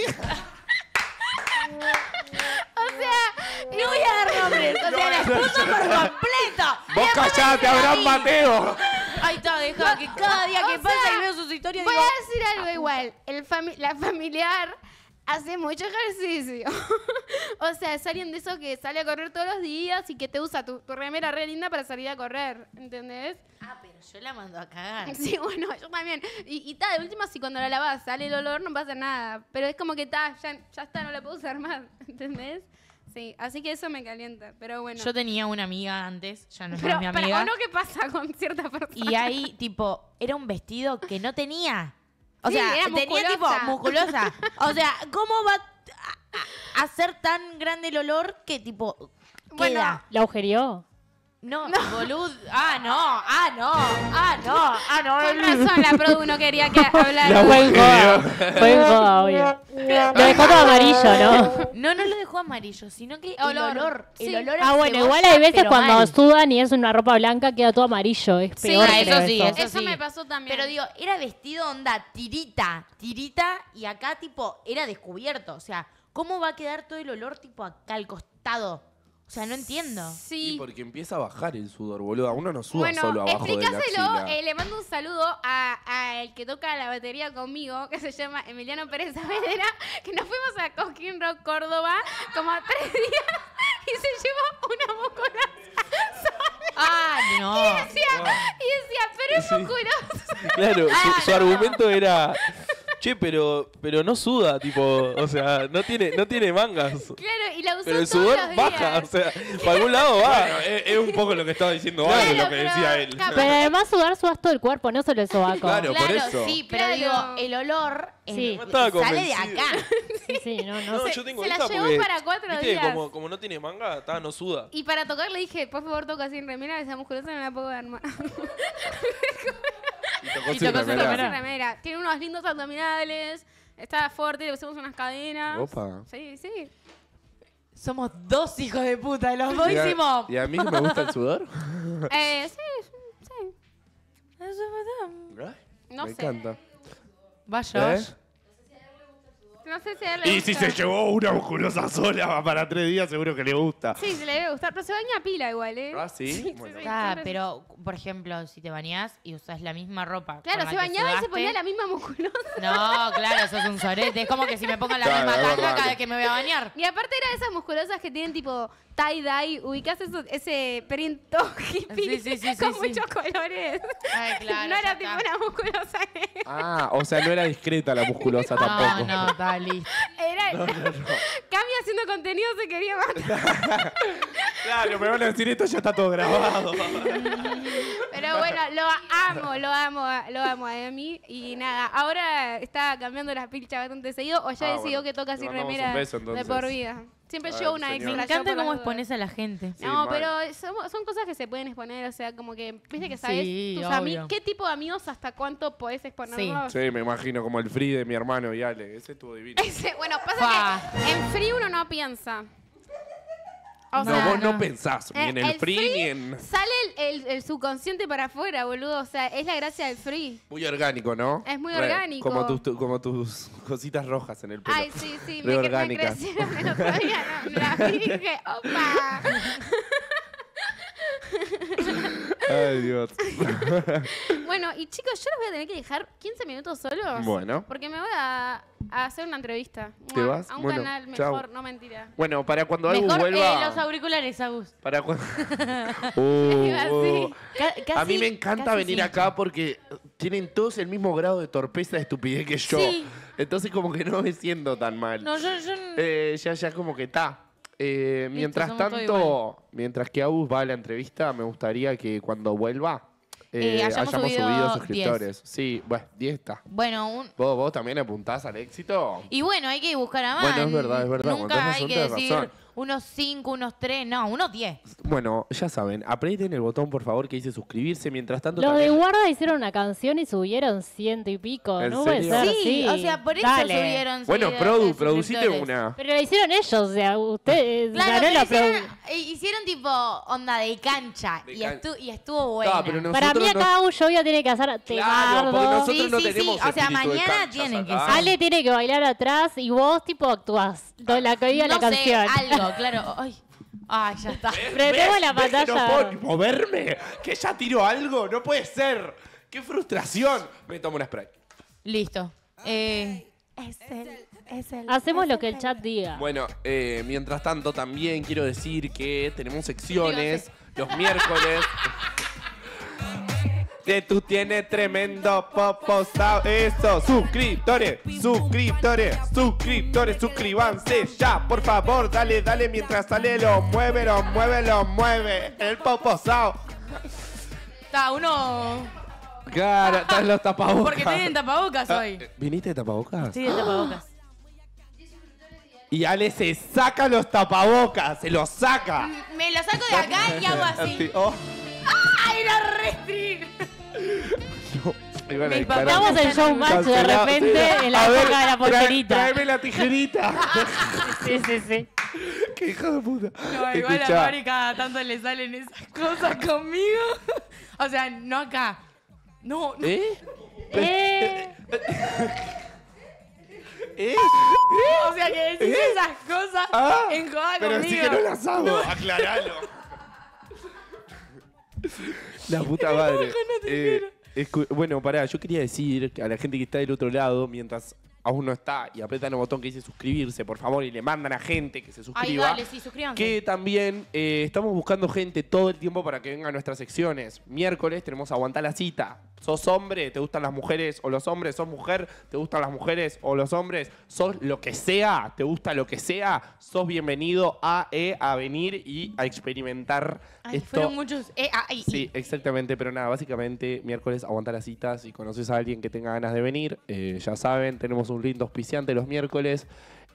O sea, no voy a dar nombres. O sea, las por completo. ¡Vos te Abraham Mateo! Ahí está, dejá que cada día que pasa y veo sus historias Voy a decir algo ah, igual. El fami- la familiar hace mucho ejercicio. o sea, es alguien de esos que sale a correr todos los días y que te usa tu, tu remera re linda para salir a correr, ¿entendés? Ah, pero yo la mando a cagar. Sí, bueno, yo también. Y, y de última, si cuando la lavas sale el olor, no pasa nada. Pero es como que está, ya, ya está, no la puedo usar más, ¿entendés? Sí, así que eso me calienta, pero bueno. Yo tenía una amiga antes, ya no es mi amiga. Pero, ¿o no qué pasa con cierta persona? Y ahí, tipo, era un vestido que no tenía. O sea, tenía tipo musculosa. O sea, ¿cómo va a, ser tan grande el olor que tipo queda? Bueno, ¿La agujereó? No, no, boludo. Ah, no, ah, no, ah, no, ah, no. Con razón, la Produ no quería que hablara. Fue en joda, fue en joda, obvio. Lo dejó todo amarillo, ¿no? No, no lo dejó amarillo, sino que el olor. olor sí. el olor ah, bueno, igual hay veces cuando sudan y es una ropa blanca queda todo amarillo. Es peor. Sí, eso sí, eso, eso me pasó también. Pero digo, era vestido onda tirita, tirita, y acá tipo era descubierto. O sea, ¿cómo va a quedar todo el olor tipo acá al costado? O sea, no entiendo. Sí. porque empieza a bajar el sudor, boludo. Uno no suda bueno, solo abajo de la eh, le mando un saludo a, el que toca la batería conmigo, que se llama Emiliano Pérez Avedera, que nos fuimos a Cosquín Rock, Córdoba, como a tres días, y se llevó una bocona Ah, no. Y decía, y decía pero es musculoso. Claro, su, ah, argumento era, che, pero, pero no suda, tipo, o sea, no tiene, no tiene mangas. Claro, y la usó Pero el sudor baja, o sea, para algún lado va. es, un poco lo que estaba diciendo algo lo que decía él. Pero además sudar sudas todo el cuerpo, no solo el sobaco. Claro, por eso. sí, pero digo, el olor sale de acá. Sí, sí, no, no. No, yo tengo la llevó para cuatro días. Como, como no tiene manga, no suda. Y para tocar le dije, por favor toca sin remera, que sea musculosa, no la puedo dar más. Y tocó, Tiene unos lindos abdominales, está fuerte, le pusimos unas cadenas. Opa. Sí, sí. Somos dos hijos de puta, los dos hicimos. ¿Y a mí me gusta el sudor? eh, sí, sí. No me encanta. Vaya. ¿Eh? No sé si él Y si se llevó una musculosa sola para tres días, seguro que le gusta. Sí, se le debe gustar, pero se baña pila igual, ¿eh? Ah, ah, sí. pero, por ejemplo, si te bañás y usás la misma ropa. Claro, se bañaba y se ponía la misma musculosa. No, claro, sos un sorete. Es como que si me pongo la misma cara, cada vez que me voy a bañar. Y aparte era de esas musculosas que tienen tipo tie-dye, ubicás ese print hippie Sí, sí, sí, con muchos colores. Ay, claro, no era tipo una musculosa Ah, o sea, no era discreta la musculosa tampoco. No, no, tal listo. Era... haciendo contenido se quería matar. claro, pero van a decir esto ya está todo grabado. Pero bueno, lo amo, lo amo, lo amo a mí. Y nada, ahora está cambiando las pilchas bastante seguido o ya ah, decidió que toca sin remera de por vida. Siempre llevo una explicación. Me encanta cómo expones a la gente. no, pero son, cosas que se pueden exponer. O sea, como que, viste que sabes tus amigos, qué tipo de amigos, hasta cuánto podés exponer Sí. sí. me imagino, como el Free de mi hermano y Ale. Ese estuvo bueno, pasa que en free uno no piensa. O no, sea, vos no, pensás ni en el, free, ni en. Sale el, el- subconsciente para afuera, boludo. O sea, es la gracia del free. Muy orgánico, ¿no? Es muy orgánico. Como tus, tu- como tus cositas rojas en el pelo. Ay, sí, sí, me, me crecieron no, la dije, opa. Ay, Dios. bueno, y chicos, yo los voy a tener que dejar 15 minutos solos. Bueno. Porque me voy a, hacer una entrevista. A un canal mejor, no mentira. Bueno, para cuando algo vuelva. Eh, los auriculares, Agus. Para cuando. Uh. a mí me encanta venir acá porque tienen todos el mismo grado de torpeza de estupidez que yo. Entonces como que no me siento tan mal. No, yo, eh, ya, ya como que está. Eh, mientras tanto, mientras que Abus va a la entrevista, me gustaría que cuando vuelva eh, eh, hayamos, subido, suscriptores. Sí, bueno, 10 está. Bueno, ¿Vos, también apuntás al éxito. Y bueno, hay que buscar a más. Bueno, es verdad, es verdad. Nunca hay que unos 5, unos 3, no, unos 10. Bueno, ya saben, aprieten el botón por favor que dice suscribirse. Mientras tanto. Los de Guarda hicieron una canción y subieron ciento y pico, ¿no? Puede ser, sí, o sea, por eso Dale. subieron. Bueno, Produ, una. Pero la hicieron ellos, o sea, ustedes claro, ganó la hicieron, eh, hicieron tipo onda de cancha y, estuvo, ah, bueno Para mí acá cada un tiene que hacer claro, sí, sí, sí. O sea, mañana tienen que. Ale tiene que bailar atrás y vos tipo actuás. La que ah, diga la canción. Algo. Claro, Ay, ay ya está. la ¿Ves No puedo moverme. Que ya tiró algo. No puede ser. Qué frustración. Me tomo una spray. Listo. Eh, hacemos lo que el chat diga. Bueno, eh, mientras tanto también quiero decir que tenemos secciones los miércoles. que tú tienes tremendo popo Eso, suscriptores, suscriptores, suscriptores, suscríbanse ya, por favor, dale, dale mientras sale, lo mueve, lo mueve, lo mueve. El popo Está uno. Claro, están los tapabocas. Porque estoy tapabocas ah, hoy. Eh, ¿Viniste de tapabocas? sí de tapabocas. Y Ale se saca los tapabocas, se los saca. Me los saco de acá y hago así. Oh. ¡Ay, la restring! Bueno, el show macho de repente en la boca de la porterita. Tráeme la tijerita. sí, sí, sí. Qué hija de puta. No, igual a Mari cada tanto le salen esas cosas conmigo. o sea, no acá. No, no. ¿Eh? ¿Eh? ¿Eh? ¿Eh? O sea, que decís ¿Eh? esas cosas ah, en joda conmigo. Pero sí que no las hago. Aclaralo. La puta madre. Eh, bueno, pará, yo quería decir a la gente que está del otro lado, mientras aún no está y apretan el botón que dice suscribirse, por favor, y le mandan a gente que se suscriba. Ay, dale, sí, Que también eh, estamos buscando gente todo el tiempo para que venga a nuestras secciones. Miércoles tenemos Aguantar la cita. ¿Sos hombre? ¿Te gustan las mujeres o los hombres? ¿Sos mujer? ¿Te gustan las mujeres o los hombres? ¿Sos lo que sea? ¿Te gusta lo que sea? ¿Sos bienvenido a, eh, venir y a experimentar esto? Fueron muchos eh, ah, Sí, exactamente. Pero nada, básicamente miércoles aguantar las citas. Si conoces a alguien que tenga ganas de venir, ya saben, tenemos un lindo auspiciante los miércoles.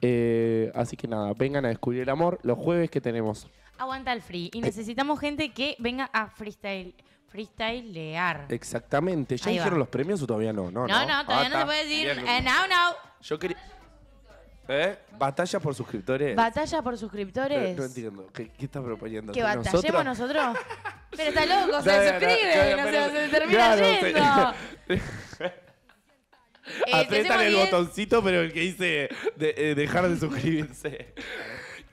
Eh, así que nada, vengan a descubrir el amor los jueves que tenemos. Aguanta el free. Y eh. necesitamos gente que venga a freestyle. Freestylear. Exactamente. ¿Ya dijeron hicieron los premios o todavía no? No, no, todavía no se puede decir. Eh, no, Yo quería. ¿Eh? ¿Batalla por suscriptores? ¿Batalla por suscriptores? No, entiendo. ¿Qué, estás proponiendo? ¿Que batallemos nosotros? nosotros? pero está loco, se suscribe, no, se, termina yendo. Apretan el botoncito, pero el que dice eh, dejar de suscribirse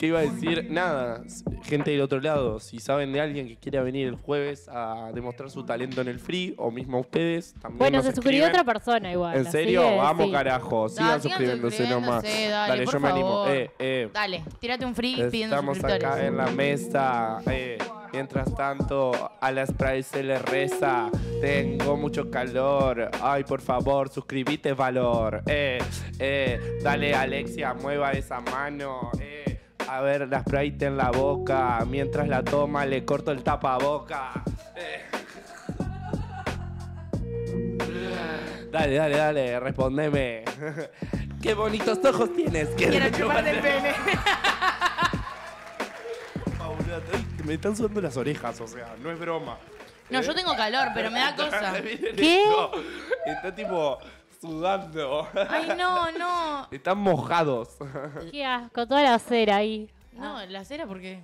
iba a decir? Nada, gente del otro lado, si saben de alguien que quiera venir el jueves a demostrar su talento en el free, o mismo ustedes, también Bueno, se suscribió otra persona igual. ¿En serio? Vamos, carajo. Sigan, suscribiéndose nomás. dale, yo me animo. Eh, eh. Dale, tírate un free pidiendo Estamos acá en la mesa. Eh. Mientras tanto, a las Sprite se le reza. Tengo mucho calor. Ay, por favor, suscribite, valor. dale, Alexia, mueva esa mano. A ver la Sprite en la boca, mientras la toma le corto el tapaboca. Dale, dale, dale, respondeme. Qué bonitos ojos tienes. Quiero chuparte el pene. me están sudando las orejas, o sea, no es broma. No, yo eh, tengo calor, pero me da cosa. ¿Qué? está tipo Ay, no, no. Están mojados. Qué asco, toda la cera ahí. No, la cera porque.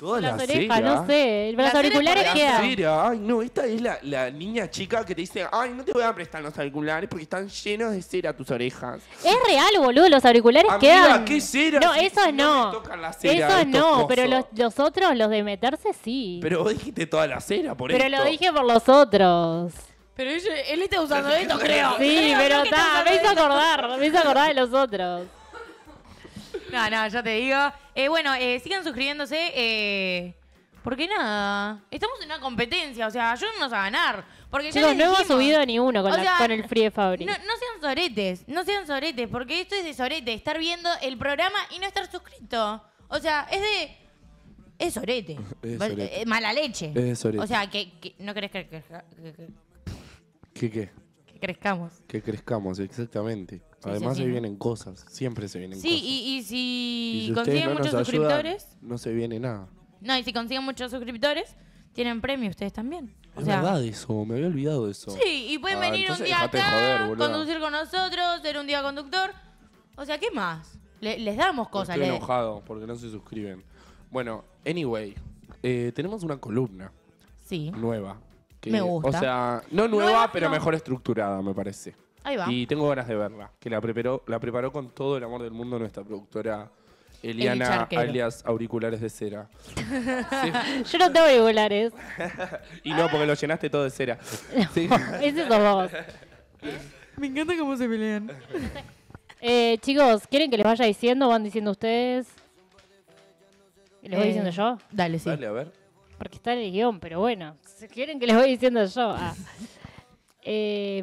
Toda la, Las orejas, cera. no sé. Los auriculares quedan. cera. Ay, no, esta es la, niña chica que te dice, ay, no te voy a prestar los auriculares porque están llenos de cera tus orejas. Es real, boludo, los auriculares Amiga, quedan. ¿qué cera? No, esos no esos no, pero los, otros, los de meterse, sí. Pero vos dijiste toda la cera por Pero lo dije por los otros. Pero él, está usando esto, creo. Sí, pero está, me hizo acordar, me hizo acordar de los otros. No, no, ya te digo. Eh, bueno, eh, sigan suscribiéndose. Eh, ¿Por porque nada, estamos en una competencia, o sea, ayúdennos a ganar. Porque Chicos, no hemos subido a ninguno con, con el Free Fabric. No, no, sean soretes, no sean soretes, porque esto es de sorete, estar viendo el programa y no estar suscrito. O sea, es de... Es sorete. Es Mala leche. Es sorete. O sea, que, no querés que ¿Qué qué? Que crezcamos. Que crezcamos, exactamente. Además se vienen cosas, siempre se vienen cosas. Sí, y, si, consiguen muchos suscriptores... no se viene nada. No, y si consiguen muchos suscriptores, tienen premio ustedes también. es verdad eso, me había olvidado eso. Sí, y pueden ah, venir un día acá, conducir con nosotros, ser un día conductor. O sea, ¿qué más? les damos cosas. Estoy enojado porque no se suscriben. Bueno, anyway, eh, tenemos una columna. Sí. Nueva me gusta. O sea, no nueva, pero mejor estructurada, me parece. Ahí va. Y tengo ganas de verla, que la preparó, la preparó con todo el amor del mundo nuestra productora Eliana, alias auriculares de cera. Yo no tengo auriculares. y no, porque lo llenaste todo de cera. sí. Ese vos. Me encanta cómo se pelean. Eh, chicos, ¿quieren que les vaya diciendo? ¿Van diciendo ustedes? ¿Les voy eh, diciendo yo? Dale, sí. Dale, a ver porque está en el guión, pero bueno, si quieren que les voy diciendo yo. Ah. Eh,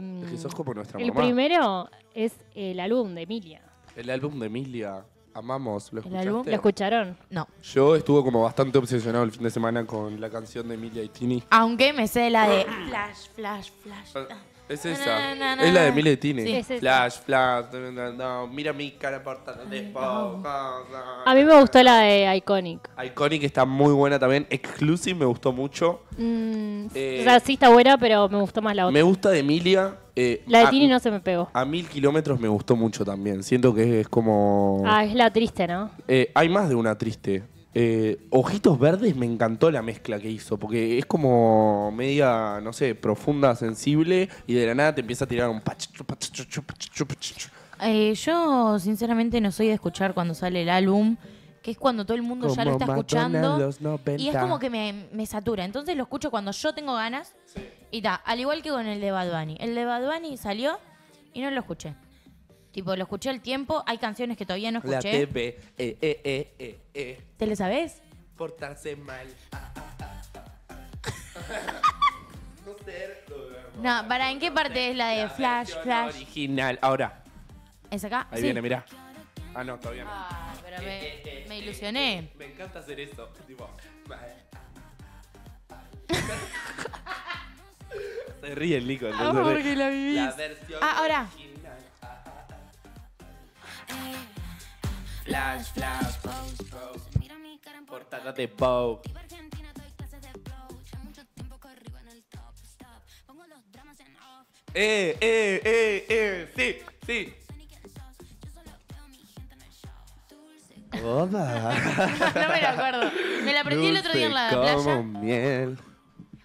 el primero es el álbum de Emilia. El álbum de Emilia. Amamos, ¿lo El álbum, ¿lo escucharon? No. Yo estuve como bastante obsesionado el fin de semana con la canción de Emilia y Tini. Aunque me sé la de ah. Flash, Flash, Flash. Ah. Es esa. es la de Miletini. Sí. Es Flash, flash, mira mi cara portada despoja. A mí me gustó la de Iconic. Iconic está muy buena también. Exclusive me gustó mucho. Mm, eh, o sea, sí está buena, pero me gustó más la otra. Me gusta de Emilia. Eh, la de Tini no se me pegó. A mil kilómetros me gustó mucho también. Siento que es, como. Ah, es la triste, ¿no? Eh, hay más de una triste. Eh, Ojitos Verdes me encantó la mezcla que hizo, porque es como media, no sé, profunda, sensible, y de la nada te empieza a tirar un eh, yo sinceramente no soy de escuchar cuando sale el álbum, que es cuando todo el mundo ya lo está escuchando. Y es como que me, me, satura. Entonces lo escucho cuando yo tengo ganas. Y ta, al igual que con el de Bad Bunny. El de Bad Bunny salió y no lo escuché. Tipo, lo escuché el tiempo, hay canciones que todavía no escuché. La TV, eh, eh, eh, eh, eh. ¿Te lo sabes? Portarse mal. no No, ¿para en qué parte es la de Flash, Flash? Original, ahora. ¿Es acá? Ahí viene, mira. Ah, no, todavía no. Ah, pero me, eh, eh, me eh, ilusioné. me encanta hacer eso. Tipo, se ríe el Nico. Ah, porque la vivís. La versión ah, ahora. Flash, flash, pose, pose. Mira mi cara en portada de Vogue. Viva clases de flow. Ya mucho tiempo corrigo en el top, Pongo los dramas en off. Eh, eh, eh, eh, sí, sí. Oda. no me acuerdo. Me la aprendí el otro día en la playa. ¿Cómo miel.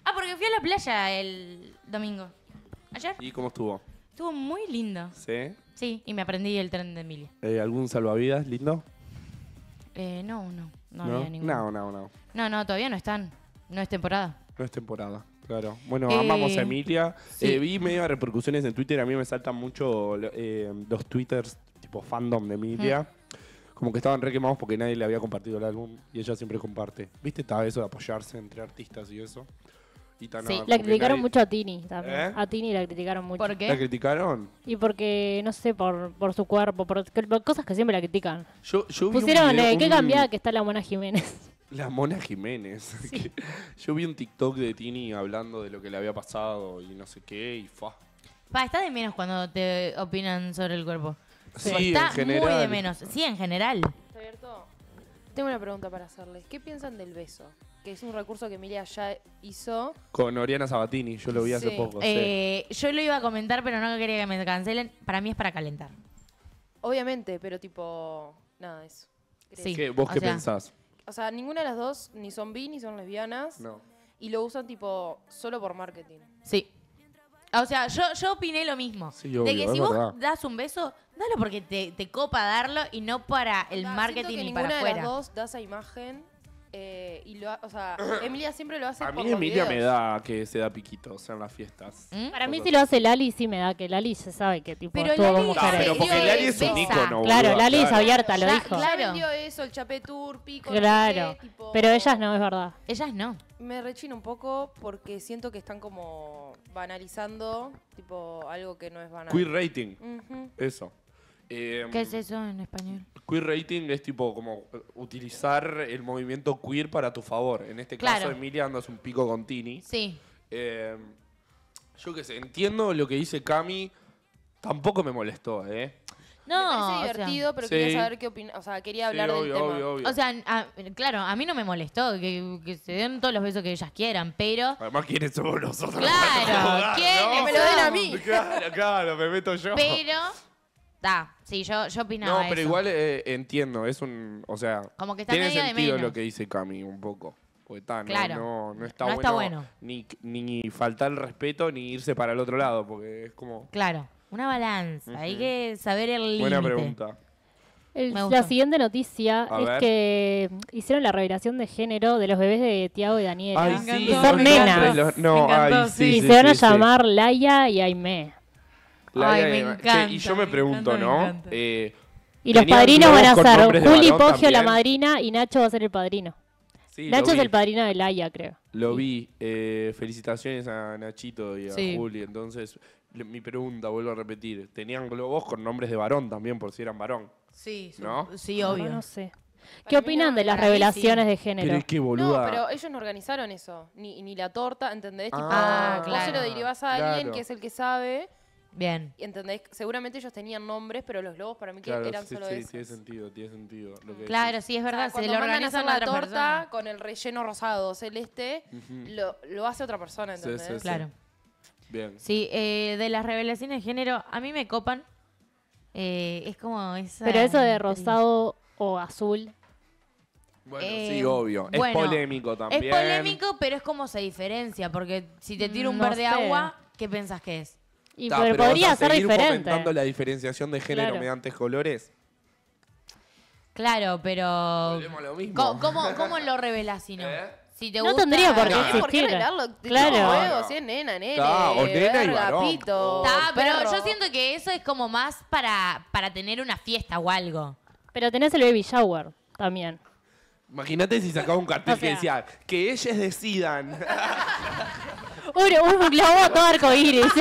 Ah, porque fui a la playa el domingo. ¿Ayer? ¿Y cómo estuvo? Estuvo muy lindo. ¿Sí? Sí, y me aprendí el tren de Emilia. Eh, ¿Algún salvavidas lindo? Eh, no, no, no, ¿No? había ninguno. No, no, no. No, no, todavía no están. No es temporada. No es temporada. Claro. Bueno, eh, amamos a Emilia. vi medio repercusiones en Twitter. A mí me saltan mucho los twitters tipo fandom de Emilia. Como que estaban re quemados porque nadie le había compartido el álbum y ella siempre comparte. ¿Viste? Estaba eso de apoyarse entre artistas y eso. Sí, la criticaron mucho a Tini también. ¿Eh? A Tini la criticaron mucho. ¿Por qué? ¿La criticaron? Y porque, no sé, por, su cuerpo, por, cosas que siempre la critican. Yo, yo Pusieron, eh, ¿qué que está la Mona Jiménez? La Mona Jiménez. yo vi un TikTok de Tini hablando de lo que le había pasado y no sé qué, y fa. Pa, está de menos cuando te opinan sobre el cuerpo. Sí, está muy de menos. Sí, en general. ¿Está abierto? Tengo una pregunta para hacerles. ¿Qué piensan del beso? que es un recurso que Emilia ya hizo. Con Oriana Sabatini, yo lo vi hace poco. Eh, yo lo iba a comentar, pero no quería que me cancelen. Para mí es para calentar. Obviamente, pero tipo, nada, eso. ¿Vos qué pensás? O sea, ninguna de las dos ni son bi ni son lesbianas. No. Y lo usan tipo solo por marketing. Sí. O sea, yo, yo opiné lo mismo. de que si vos das un beso, dalo porque te, copa darlo y no para el marketing ni para de las dos esa imagen eh, y lo, o sea, Emilia siempre lo hace A mí Emilia me da que se da piquito, o sea, en las fiestas. ¿Mm? Para mí si lo hace Lali, sí me da que Lali se sabe que tipo Pero estuvo Lali pero porque Lali es un Claro, Lali es abierta, lo dijo. Claro. eso, el chapetur, pico, Pero ellas no, es verdad. Ellas no. Me rechino un poco porque siento que están como banalizando, tipo, algo que no es banal. Queer rating. Eso. Em, ¿Qué es eso en español? Queer rating es tipo como eh, utilizar el movimiento queer para tu favor. En este caso, Emilia andas un pico con Tini. Sí. Em, yo qué sé, entiendo lo que dice Cami. Tampoco me molestó, ¿eh? No, me divertido, pero quería saber qué opinas. O sea, quería hablar del tema. obvio, obvio. O sea, ah, claro, a mí no me molestó que, se den todos los besos que ellas quieran, pero. Además, ¿quiénes somos nosotros? Claro, ¿Quién me lo den a mí. Claro, claro, me meto yo. Pero sí, yo, opinaba. No, pero igual eh, entiendo, es un. O sea, Como que tiene sentido lo que dice Cami un poco. Porque no, está bueno, Ni, ni faltar el respeto ni irse para el otro lado, porque es como. Claro, una balanza. Hay que saber el límite. Buena pregunta. la siguiente noticia es que hicieron la revelación de género de los bebés de Tiago y Daniel Ay, sí, son nenas. no, y se van a llamar Laia y Aimé. Ay, me encanta, y yo me, pregunto, ¿no? Eh, y los padrinos van a ser Juli Poggio la madrina y Nacho va a ser el padrino. Nacho es el padrino de Laia, creo. Lo vi. Eh, felicitaciones a Nachito y a Juli. Entonces, mi pregunta, vuelvo a repetir. ¿Tenían globos con nombres de varón también, por si eran varón? Sí, ¿no? sí, obvio. No, sé. ¿Qué opinan de las revelaciones de género? Pero es que boluda. pero ellos no organizaron eso. Ni, ni la torta, ¿entendés? ah, claro. Vos se lo derivás a alguien que es el que sabe Bien. ¿Entendés? Seguramente ellos tenían nombres, pero los lobos para mí que eran sí, solo sí, tiene sentido, tiene sentido. claro, sí, es verdad. Ah, cuando se mandan hacer la torta con el relleno rosado celeste, lo, hace otra persona, entonces claro. Bien. Sí, eh, de las revelaciones de género, a mí me copan. Eh, es como Pero eso de rosado o azul... Bueno, eh, sí, obvio. es polémico también. Es polémico, pero es como se diferencia, porque si te tiro mm, un verde agua, ¿qué pensás que es? Y podría ser seguir diferente. fomentando la diferenciación de género mediante colores. Claro, pero. ¿Cómo, cómo, lo revelás ¿Eh? si no? te No tendría por qué revelarlo Claro. nena, Claro, o nena y varón. pero yo siento que eso es como más para, para tener una fiesta o algo. Pero tenés el baby shower también. Imagínate si sacaba un cartel que decía que ellas decidan. Un, un globo todo arcoíris.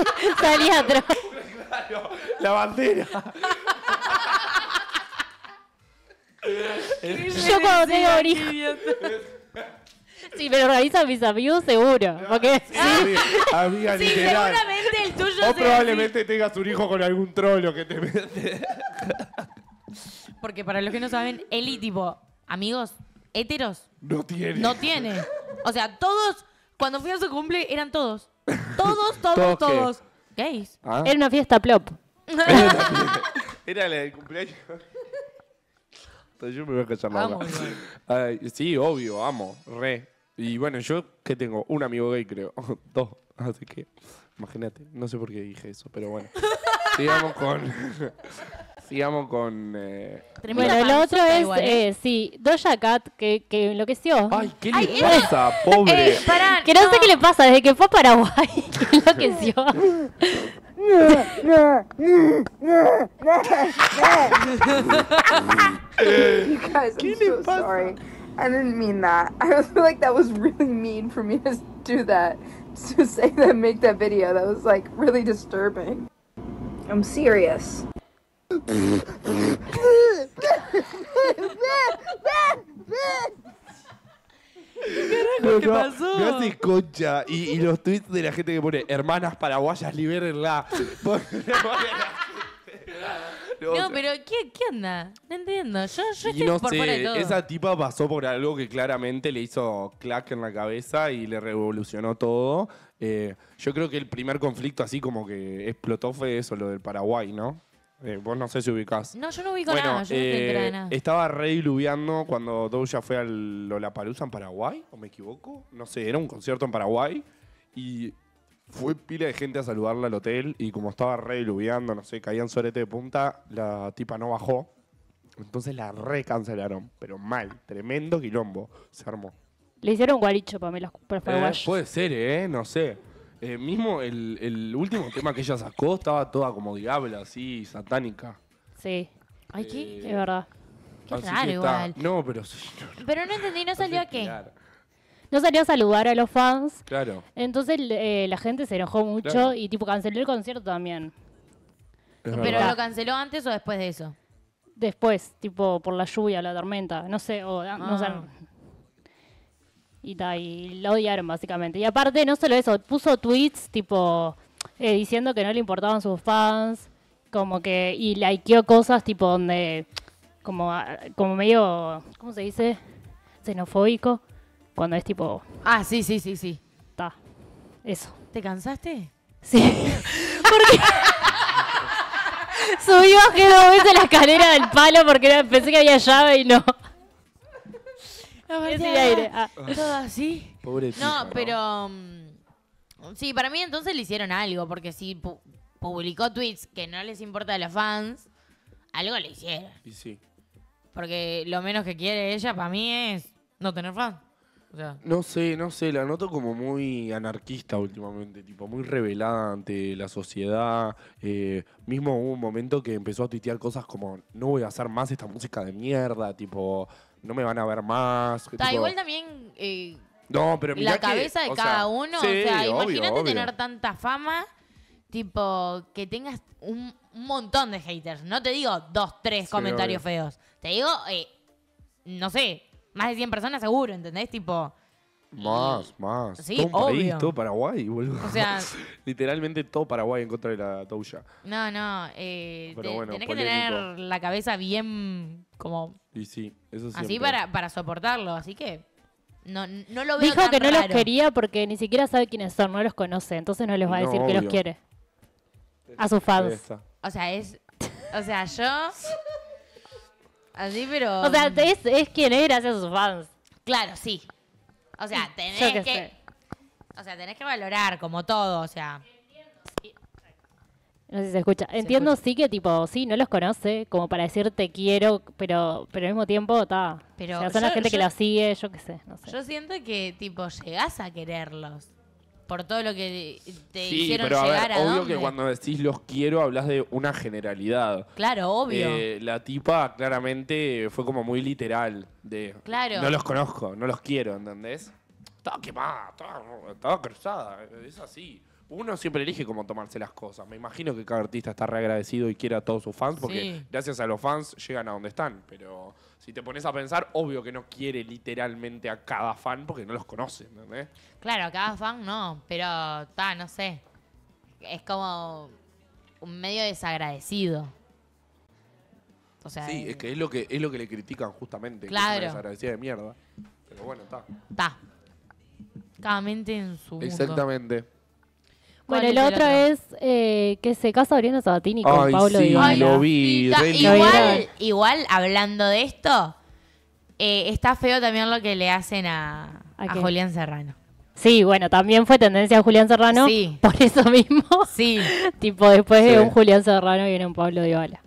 Salía atrás. Claro, la bandera. Yo cuando tengo origen. Sí, pero organizan mis amigos seguro. Ah, porque sí, seguramente el tuyo O probablemente tengas un hijo con algún trolo que te mete. Porque para los que no saben, Eli, tipo, amigos héteros. No tiene. No tiene. O sea, todos cuando fui a su cumple eran todos. Todos, todos, ¿Todos Gays. Ah. Era una fiesta plop. Era el cumpleaños. yo me voy a callar sí, obvio, amo, re. Y bueno, yo que tengo un amigo gay, creo. Dos. Así que, imagínate. No sé por qué dije eso, pero bueno. Sigamos con sigamos con. Eh... Bueno, lo otro es, igual, ¿eh? ¿eh? sí, Doja Cat que, que enloqueció. Ay, ¿qué le Ay, pasa, eh? pobre? Pará, que no, no, sé qué le pasa, desde que fue a Paraguay que enloqueció. Guys, I'm so sorry. I didn't mean that. I feel like that was really mean for me to do that. To say that, make that video. That was like really disturbing. I'm serious. ¿Qué pasó? no concha. Y, los tweets de la gente que pone, hermanas paraguayas, libérenla. No, pero ¿qué, qué No entiendo. Yo, por todo. esa tipa pasó por algo que claramente le hizo clac en la cabeza y le revolucionó todo. Eh, yo creo que el primer conflicto así como que explotó fue eso, lo del Paraguay, ¿no? Eh, vos no sé si ubicás. No, yo no ubico nada, yo no eh, Estaba re diluviando cuando Doja fue al Lollapalooza en Paraguay, o me equivoco. No sé, era un concierto en Paraguay y fue pila de gente a saludarla al hotel y como estaba re no sé, caían sorete de punta, la tipa no bajó. Entonces la recancelaron, pero mal, tremendo quilombo se armó. Le hicieron guaricho para mí eh, puede ser, ¿eh? No sé. Eh, mismo el, último tema que ella sacó estaba toda como diabla, así, satánica. Sí. Ay, qué, es eh, verdad. Qué No, pero... Pero no entendí, no salió a qué. No salió a saludar a los fans. Claro, Entonces eh, la gente se enojó mucho y tipo canceló el concierto también. Pero lo canceló antes o después de eso. Después, tipo por la lluvia, la tormenta, no sé, o no ah. Y, lo odiaron básicamente. Y aparte, no solo eso, puso tweets tipo eh, diciendo que no le importaban sus fans, como que, y likeó cosas tipo donde, como, ah, como medio, ¿cómo se dice? Xenofóbico, cuando es tipo... Ah, sí, sí, sí, sí. Está. Eso. ¿Te cansaste? Sí. Porque... Subió que dos veces la escalera del palo porque pensé que había llave y no. Es ah. Todo así. No, pero. Mm, sí, para mí entonces le hicieron algo, porque si publicó tweets que no les importa a los fans, algo le hicieron. sí. Porque lo menos que quiere ella para mí es no tener fans. No sé, no sé, la noto como muy anarquista últimamente, tipo muy revelada ante la sociedad. Eh, mismo hubo un momento que empezó a tuitear cosas como no voy a hacer más esta música de mierda, tipo no me van a ver más. Está igual también. Eh, no, pero La cabeza de cada uno. o sea, imagínate tener tanta fama. Tipo, que tengas un, un, montón de haters. No te digo dos, tres comentarios feos. Te digo, eh, no sé, más de 100 personas seguro, ¿entendés? Tipo, más, más. Sí, todo Paraguay, O sea, literalmente todo Paraguay en contra de la Touya. No, no. Eh, tenés que tener la cabeza bien como. Y sí, eso sí. Así para, para soportarlo, así que. No, lo Dijo que no los quería porque ni siquiera sabe quiénes son, no los conoce, entonces no les va a decir que los quiere. A sus fans. O sea, es. O sea, yo. Así, pero. O sea, es, es quien es gracias a sus fans. Claro, sí. O sea, tenés que, o sea, tenés que valorar como todo, o sea. No sé si se escucha. Entiendo sí que tipo, sí, no los conoce, como para decir te quiero, pero pero al mismo tiempo está. Pero o sea, son la gente que los sigue, yo qué sé, no sé. Yo siento que tipo llegás a quererlos por todo lo que te hicieron pero a llegar ver, obvio que cuando decís los quiero hablas de una generalidad. Claro, obvio. Eh, la tipa claramente fue como muy literal de no los conozco, no los quiero, ¿entendés? Estaba quemada, estaba, cruzada, es así. Uno siempre elige cómo tomarse las cosas. Me imagino que cada artista está reagradecido y quiere a todos sus fans, porque gracias a los fans llegan a donde están. Pero si te pones a pensar, obvio que no quiere literalmente a cada fan porque no los conoce, ¿entendés? Claro, a cada fan no, pero está, no sé. Es como un medio desagradecido. sí, es que es lo que es lo que le critican justamente, claro. es una desagradecida de mierda. Pero bueno, está. Está. Cada mente en su Exactamente. Bueno, el otro es eh, que se casa Oriana Sabatini con Pablo sí, lo vi. Igual, hablando de esto, eh, está feo también lo que le hacen a, ¿A, Julián Serrano. Sí, bueno, también fue tendencia a Julián Serrano. Sí. Por eso mismo. Sí. tipo, después de un Julián Serrano viene un Pablo Diola.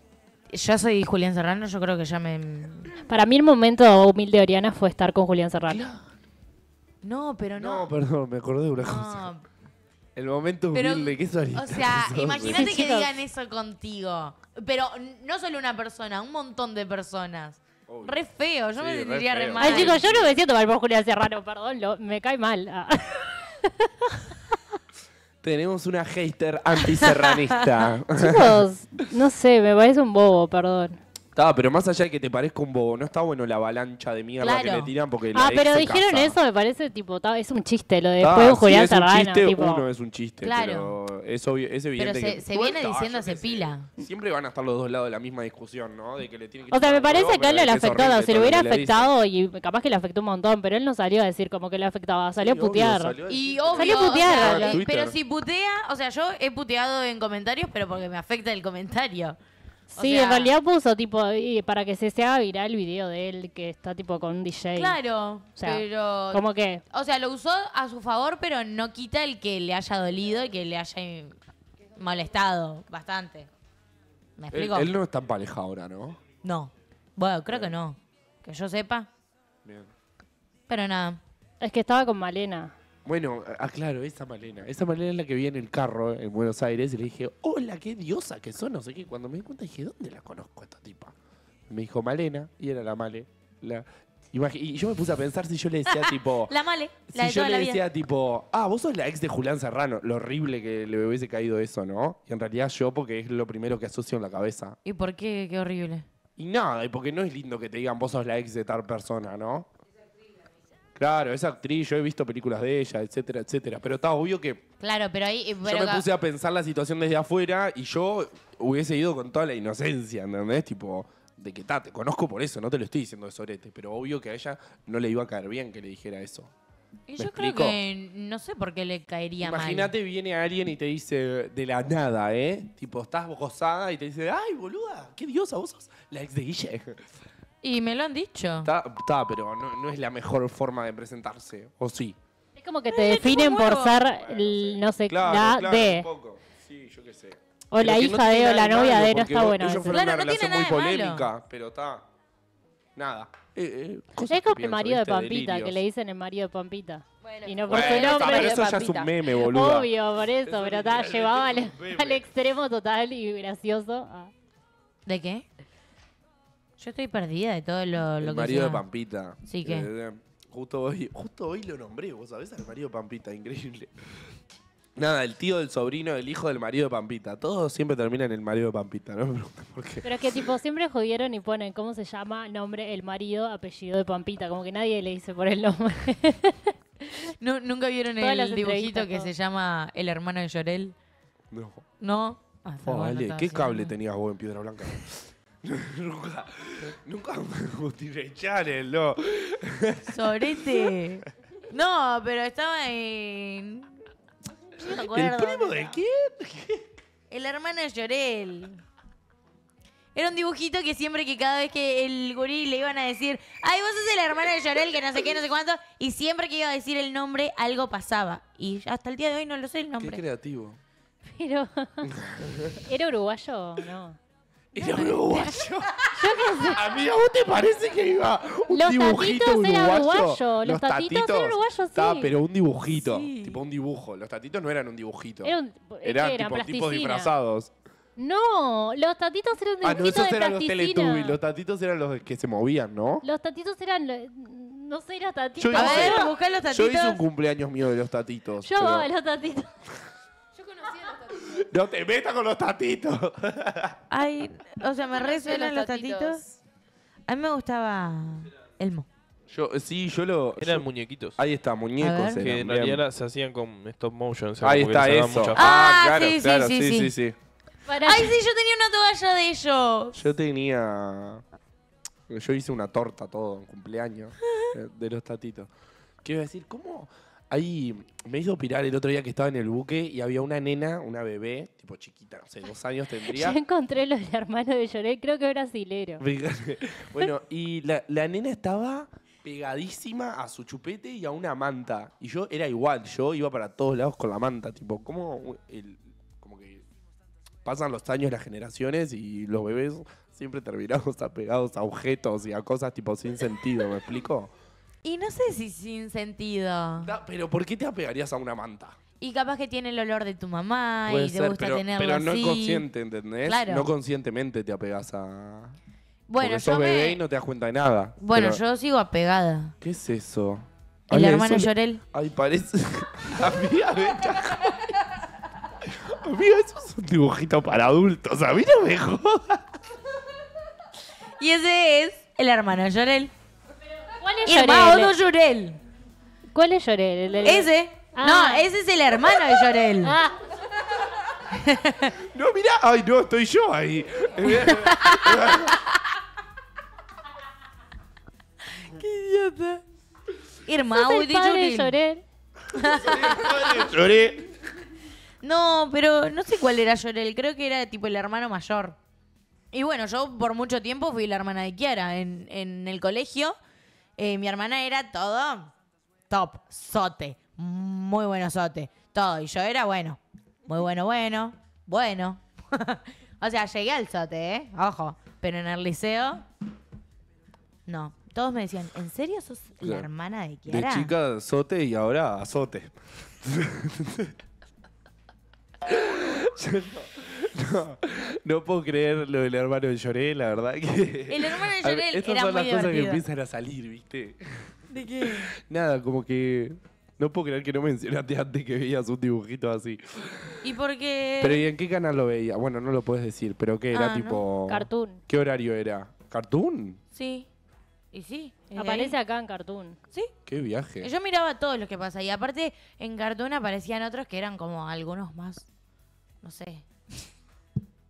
Yo soy Julián Serrano, yo creo que ya me... Para mí el momento humilde de Oriana fue estar con Julián Serrano. No, pero no. No, perdón, me acordé de una cosa. El momento humilde, ¿qué solita? O sea, imagínate que digan eso contigo. Pero no solo una persona, un montón de personas. Re feo, yo me sentiría re, mal. chicos, yo no me siento mal por Julián Serrano, perdón, me cae mal. Ah. Tenemos una hater antiserranista. chicos, no sé, me parece un bobo, perdón pero más allá de que te parezca un bobo, no está bueno la avalancha de mierda que le tiran porque Ah, pero dijeron eso, me parece tipo, es un chiste lo de juego ah, Julián es un chiste, uno es un chiste, Claro. pero es, obvio, se, viene diciendo se pila. Siempre van a estar los dos lados de la misma discusión, ¿no? De que le tienen que O sea, me parece que a él le se le hubiera afectado, y capaz que le afectó un montón, pero él no salió a decir como que le afectaba, salió a putear. salió a Y putear, ah, eh, pero si putea, o sea, yo he puteado en comentarios, pero porque me afecta el comentario. Sí, en realidad puso tipo y para que se sea viral el video de él que está tipo con un DJ. Claro, o sea, pero como que, o sea, lo usó a su favor, pero no quita el que le haya dolido y que le haya molestado bastante. ¿Me explico? Él, no está en pareja ahora, ¿no? No. Bueno, creo que no. Que yo sepa. Bien. Pero nada. Es que estaba con Malena. Bueno, aclaro, ah, ah, esa Malena. Esa Malena es la que vi en el carro en Buenos Aires y le dije, hola, qué diosa que son, no sé qué. Cuando me di cuenta dije, ¿dónde la conozco esta tipa? Me dijo Malena y era la Male. La... Y yo me puse a pensar si yo le decía tipo... la Male, yo le decía tipo, ah, vos sos la ex de Julián Serrano. Lo horrible que le hubiese caído eso, ¿no? Y en realidad yo porque es lo primero que asocio en la cabeza. ¿Y por qué? Qué horrible. Y nada, y porque no es lindo que te digan vos sos la ex de tal persona, ¿no? Claro, esa actriz, yo he visto películas de ella, etcétera, etcétera. Pero está obvio que Claro, pero ahí. Eh, yo me puse a pensar la situación desde afuera y yo hubiese ido con toda la inocencia, ¿entendés? Tipo, de que está, te conozco por eso, no te lo estoy diciendo de sorete, pero obvio que a ella no le iba a caer bien que le dijera eso. Y yo creo que no sé por qué le caería mal. Imagínate viene alguien y te dice de la nada, ¿eh? Tipo, estás gozada y te dice, ay, boluda, qué diosa, vos sos la ex de Guille. Y me lo han dicho. Está, pero no, no es la mejor forma de presentarse, ¿o sí? Es como que te definen por ser, no sé, la de. poco. Sí, yo qué sé. O la hija de, o la novia de, no está bueno. eso. Claro, no tiene muy nada de malo. polémica, pero está. Nada. Eh, eh, Es el marido de Pampita, que le dicen el marido de Pampita. Bueno, Y no por su nombre. pero eso ya es un meme, boludo. Obvio, por eso, pero está llevado al, extremo total y gracioso. Ah. ¿De qué? Yo estoy perdida de todo lo, lo el marido de Pampita. Sí, que. Eh, justo, hoy, justo hoy lo nombré, vos sabés el marido de Pampita, increíble. Nada, el tío del sobrino, el hijo del marido de Pampita. Todos siempre terminan en el marido de Pampita, ¿no? Me por qué. Pero es que tipo, siempre jodieron y ponen cómo se llama, nombre, el marido, apellido de Pampita. Como que nadie le dice por el nombre. no, ¿Nunca vieron el dibujito que se llama El hermano de Llorel? No. ¿No? Oh, ah, ¿qué cable tenías vos en Piedra Blanca? nunca, nunca me echar el, no. Sorete. No, pero estaba en. ¿El primo de quién? El hermano de Llorel. Era un dibujito que siempre que cada vez que el gurí le iban a decir, ay, vos sos el hermano de Llorel, que no sé qué, no sé cuánto, y siempre que iba a decir el nombre, algo pasaba. Y hasta el día de hoy no lo sé el nombre. Qué creativo. Pero. ¿Era uruguayo o no? Era un uruguayo. A mí a vos te parece que iba un los dibujito tatitos uruguayo. Los, tatitos, eran uruguayos, sí. pero un dibujito, tipo un dibujo. Los tatitos no eran un dibujito. eran tipo tipos disfrazados. No, los tatitos eran de ah, no, esos eran los Teletubbies. Los tatitos eran los que se movían, ¿no? Los tatitos eran... No sé, los tatitos. Yo a ver, los tatitos. Yo hice un cumpleaños mío de los tatitos. Yo de los tatitos. Yo conocía los tatitos. No te metas con los tatitos. Ay, o sea, me resuenan los tatitos. A mí me gustaba Elmo. Yo, sí, yo lo. Eran muñequitos. Ahí está, muñecos. que en realidad se hacían con stop motion. ahí está eso. Ah, ah, claro, sí, claro, sí, sí. sí, sí. Ay, sí, yo tenía una toalla de ellos. Yo tenía. Yo hice una torta todo en cumpleaños eh, de los tatitos. Quiero decir, ¿cómo? Ahí me hizo pirar el otro día que estaba en el buque y había una nena, una bebé, tipo chiquita, no sé, dos años tendría. Yo encontré los hermanos de Lloré, creo que brasilero. bueno, y la, nena estaba pegadísima a su chupete y a una manta. Y yo era igual, yo iba para todos lados con la manta. Tipo, como, como que pasan los años, las generaciones y los bebés siempre terminamos apegados a objetos y a cosas tipo sin sentido, ¿me explico? Y no sé si sin sentido. pero ¿por qué te apegarías a una manta? Y capaz que tiene el olor de tu mamá y te gusta tenerlo pero no es consciente, ¿entendés? No conscientemente te apegas a. Bueno, yo bebé y no te das cuenta de nada. Bueno, yo sigo apegada. ¿Qué es eso? El hermano Llorel. Ay, parece. Amiga eso es un dibujito para adultos. A mí no me jodas. Y ese es el hermano Llorel. ¿Cuál es ¿Cuál es Jorel? Ese. Ah. No, ese es el hermano de Llorel. Ah. No, mira, Ay, no, estoy yo ahí. Qué idiota. Hermano de No, pero no sé cuál era Llorel. Creo que era tipo el hermano mayor. Y bueno, yo por mucho tiempo fui la hermana de Kiara en, en el colegio. Eh, mi hermana era todo top, sote, muy bueno sote, todo. Y yo era bueno, muy bueno, bueno, bueno. o sea, llegué al sote, ¿eh? Ojo. Pero en el liceo, no. Todos me decían, ¿en serio sos la hermana de Kiara? De chica sote y ahora azote. No, puedo creer lo del hermano de Lloré, la verdad que... El hermano de Lloré era Estas son las cosas que empiezan a salir, ¿viste? ¿De qué? Nada, como que... No puedo creer que no mencionaste antes que veías un dibujito así. ¿Y por qué? Pero ¿y en qué canal lo veías? Bueno, no lo puedes decir, pero ¿qué era? Ah, tipo... Cartoon. ¿Qué horario era? ¿Cartoon? Sí. Y sí. Eh. Aparece acá en Cartoon. ¿Sí? Qué viaje. Yo miraba todos los que pasa y aparte en Cartoon aparecían otros que eran como algunos más, no sé,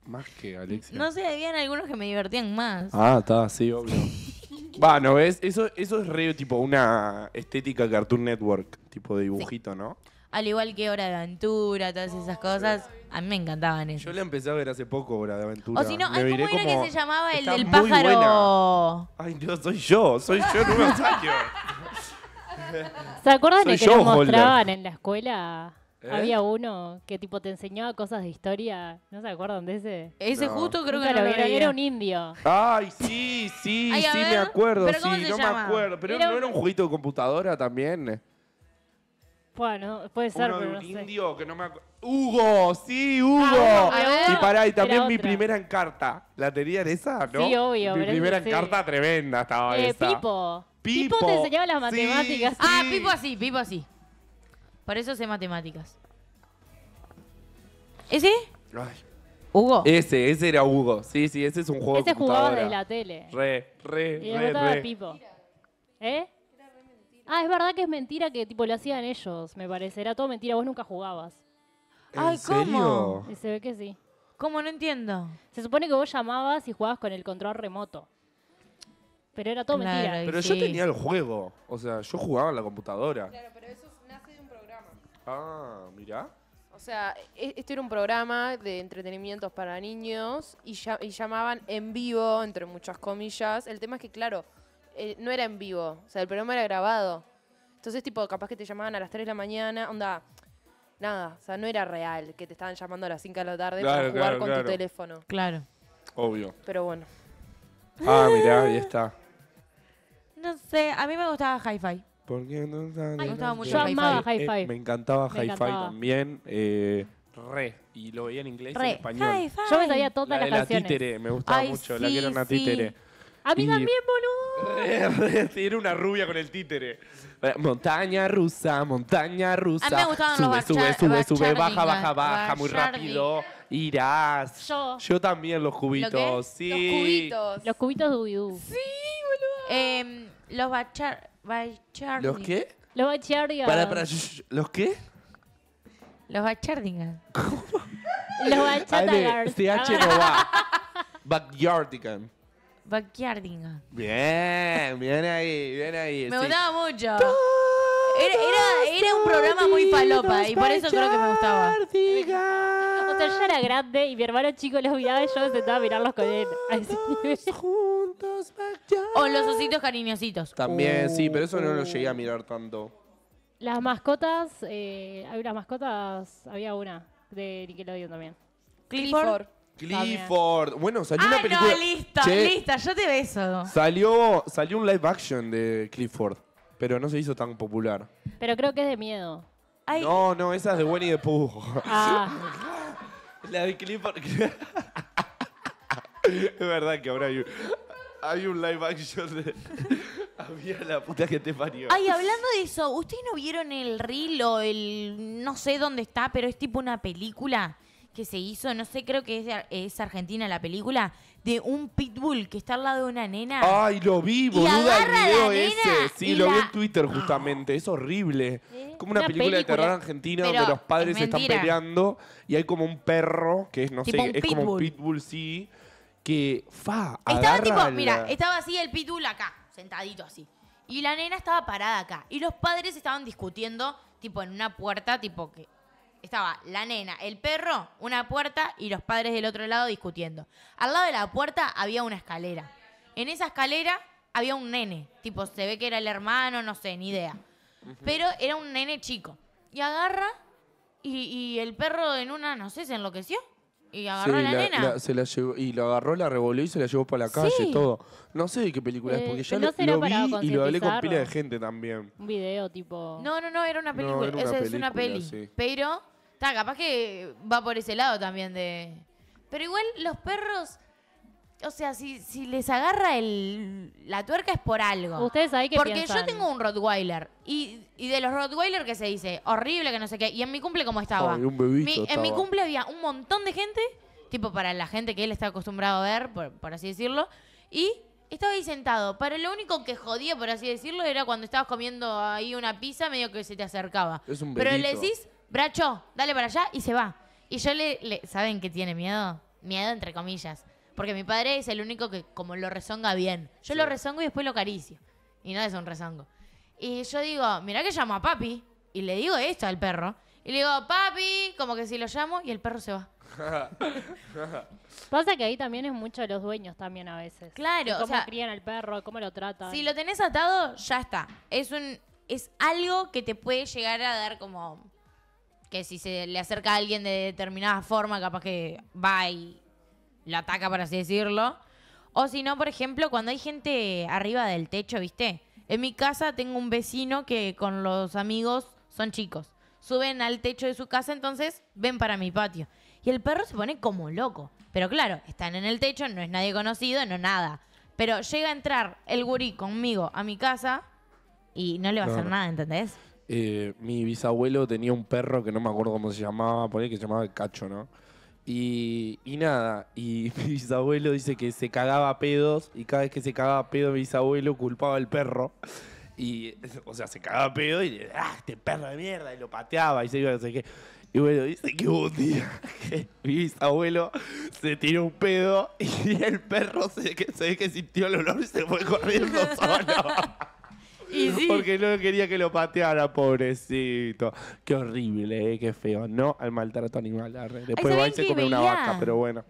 más que Alexia. No sé, había algunos que me divertían más. Ah, está, sí, obvio. Va, ¿no ves? Eso, eso es re tipo una estética Cartoon Network, tipo de dibujito, ¿no? Al igual que Hora de Aventura, todas esas cosas. A mí me encantaban eso Yo la empecé a ver hace poco, Hora de Aventura. O si no, ¿cómo era que se llamaba el del pájaro? Ay, Dios, soy yo, soy yo en un ¿Se acuerdan de que yo, nos en la escuela ¿Eh? Había uno que tipo te enseñaba cosas de historia. ¿No se acuerdan de ese? Ese justo creo que era. un indio. Ay, sí, sí, sí, me acuerdo. sí, no me acuerdo. Pero no era un juguito de computadora también. Bueno, puede ser, un indio que no me acuerdo. Hugo, sí, Hugo. Ah, y pará, y también mi primera encarta. ¿La tenían esa? ¿No? Sí, obvio. Mi primera encarta tremenda estaba eh, esa. Pipo. Pipo. Pipo te enseñaba las matemáticas. ah, Pipo así, Pipo así. Para eso sé matemáticas. ¿Ese? ¿Hugo? Ese, ese era Hugo. Sí, sí, ese es un juego Ese jugaba desde la tele. Re, re, Y le re, re. Pipo. ¿Eh? Ah, es verdad que es mentira que tipo lo hacían ellos, me parece. Era todo mentira, vos nunca jugabas. ¿En Ay, ¿cómo? se ve que sí. ¿Cómo? No entiendo. Se supone que vos llamabas y jugabas con el control remoto. Pero era todo mentira. Pero yo tenía el juego. O sea, yo jugaba en la computadora. Claro, pero Ah, mirá. O sea, este era un programa de entretenimientos para niños y, llamaban en vivo, entre muchas comillas. El tema es que, claro, eh, no era en vivo, o sea, el programa era grabado. Entonces, tipo, capaz que te llamaban a las 3 de la mañana, onda, nada, o sea, no era real que te estaban llamando a las 5 de la tarde para jugar con tu teléfono. Claro. Obvio. Pero bueno. Ah, mirá, ahí está. No sé, a mí me gustaba Hi-Fi. Me Yo amaba Hi-Fi. Eh, me encantaba Hi-Fi también. Eh, re. Y lo veía en inglés y en español. Yo me sabía todas la de la canciones. títere, me gustaba mucho. La que era una títere. A mí también, boludo. era una rubia con el títere. Eh, montaña rusa, montaña rusa. A mí me gustaban sube, los sube, sube, sube, baja, baja, baja, muy rápido. Irás. Yo. Yo también los cubitos, sí. Los cubitos. Los cubitos de Sí, boludo. Em, los bachar... ¿Los qué? Los Bachardigan. Para, para, ¿Los qué? Los Bachardigan. ¿Cómo? Los bachardigan. CH este no va. Backyardigan. Backyardigan. Bien, bien ahí, bien ahí. Me gustaba mucho. Era, era, un programa muy palopa y por eso creo que me gustaba. O sea, yo era grande y mi hermano chico los miraba y yo me sentaba a mirarlos con él. O los ositos cariñositos. También, sí, pero eso no lo llegué a mirar tanto. Las mascotas, eh, hay unas mascotas, había una de Nickelodeon también. Clifford. Clifford. Bueno, salió una ah, película. no, listo, Lista, listo, yo te beso. Salió, salió un live action de Clifford pero no se hizo tan popular. Pero creo que es de miedo. No, no, esa es de Winnie de Pooh. Ah. La de Clifford. es verdad que ahora hay un, live action de... Había la puta que te parió. Ay, hablando de eso, ¿ustedes no vieron el reel o el... no sé dónde está, pero es tipo una película que se hizo, no sé, creo que es argentina la película, de un pitbull que está al lado de una nena. Ay, lo vi, boluda, el ese. Sí, lo vi en Twitter justamente. Es horrible. ¿Eh? Como una, película, de terror argentina donde los padres están peleando y hay como un perro que es, no sé, es como un pitbull. sí, que fa. Estaba tipo, mira, estaba así el pitbull acá, sentadito así. Y la nena estaba parada acá. Y los padres estaban discutiendo, tipo, en una puerta, tipo, que estaba la nena, el perro, una puerta y los padres del otro lado discutiendo. Al lado de la puerta había una escalera. En esa escalera había un nene, tipo, se ve que era el hermano, no sé, ni idea. Pero era un nene chico. Y agarra y, y el perro en una, no sé, se enloqueció y agarró la, nena. y lo agarró, la revolvió y se la llevó para la calle, y todo. No sé de qué película es, eh, porque ya lo, vi y lo hablé con pila de gente también. Un video tipo. No, no, no, era una película. Esa es una peli. Pero, está, capaz que va por ese lado también de. Pero igual los perros o sea, si, les agarra el, la tuerca es por algo. Ustedes ahí que Porque yo tengo un Rottweiler. Y, de los Rottweiler que se dice, horrible, que no sé qué. Y en mi cumple, ¿cómo estaba? un En mi cumple había un montón de gente, tipo para la gente que él está acostumbrado a ver, por, así decirlo. Y estaba ahí sentado. Pero lo único que jodía, por así decirlo, era cuando estabas comiendo ahí una pizza, medio que se te acercaba. Es un Pero le decís, Bracho, dale para allá y se va. Y yo le, le ¿Saben que tiene miedo? Miedo entre comillas. Porque mi padre es el único que como lo rezonga bien. Yo lo rezongo y después lo acaricio. Y no es un rezongo. Y yo digo, mirá que llamo a papi. Y le digo esto al perro. Y le digo, papi, como que si lo llamo y el perro se va. Pasa que ahí también es mucho de los dueños también a veces. Claro. cómo crían al perro, cómo lo tratan. Si lo tenés atado, ya está. Es un es algo que te puede llegar a dar como que si se le acerca a alguien de determinada forma, capaz que va y lo ataca, por así decirlo. O si no, por ejemplo, cuando hay gente arriba del techo, ¿viste? En mi casa tengo un vecino que con los amigos son chicos. Suben al techo de su casa, entonces ven para mi patio. Y el perro se pone como loco. Pero claro, están en el techo, no es nadie conocido, no nada. Pero llega a entrar el gurí conmigo a mi casa y no le va a hacer nada, ¿entendés? Eh, mi bisabuelo tenía un perro que no me acuerdo cómo se llamaba, por ahí que se llamaba el Cacho, ¿no? Y, nada, y mi bisabuelo dice que se cagaba pedos y cada vez que se cagaba pedo mi bisabuelo culpaba al perro. Y, o sea, se cagaba a pedo y le ¡ah, este perro de mierda! Y lo pateaba y se iba, a Y bueno, dice que un día que mi bisabuelo se tiró un pedo y el perro se, que, se que sintió el olor y se fue corriendo solo. Porque no quería que lo pateara, pobrecito. Qué horrible, eh, qué feo. No al maltrato animal. Después va y se come una vaca, pero bueno.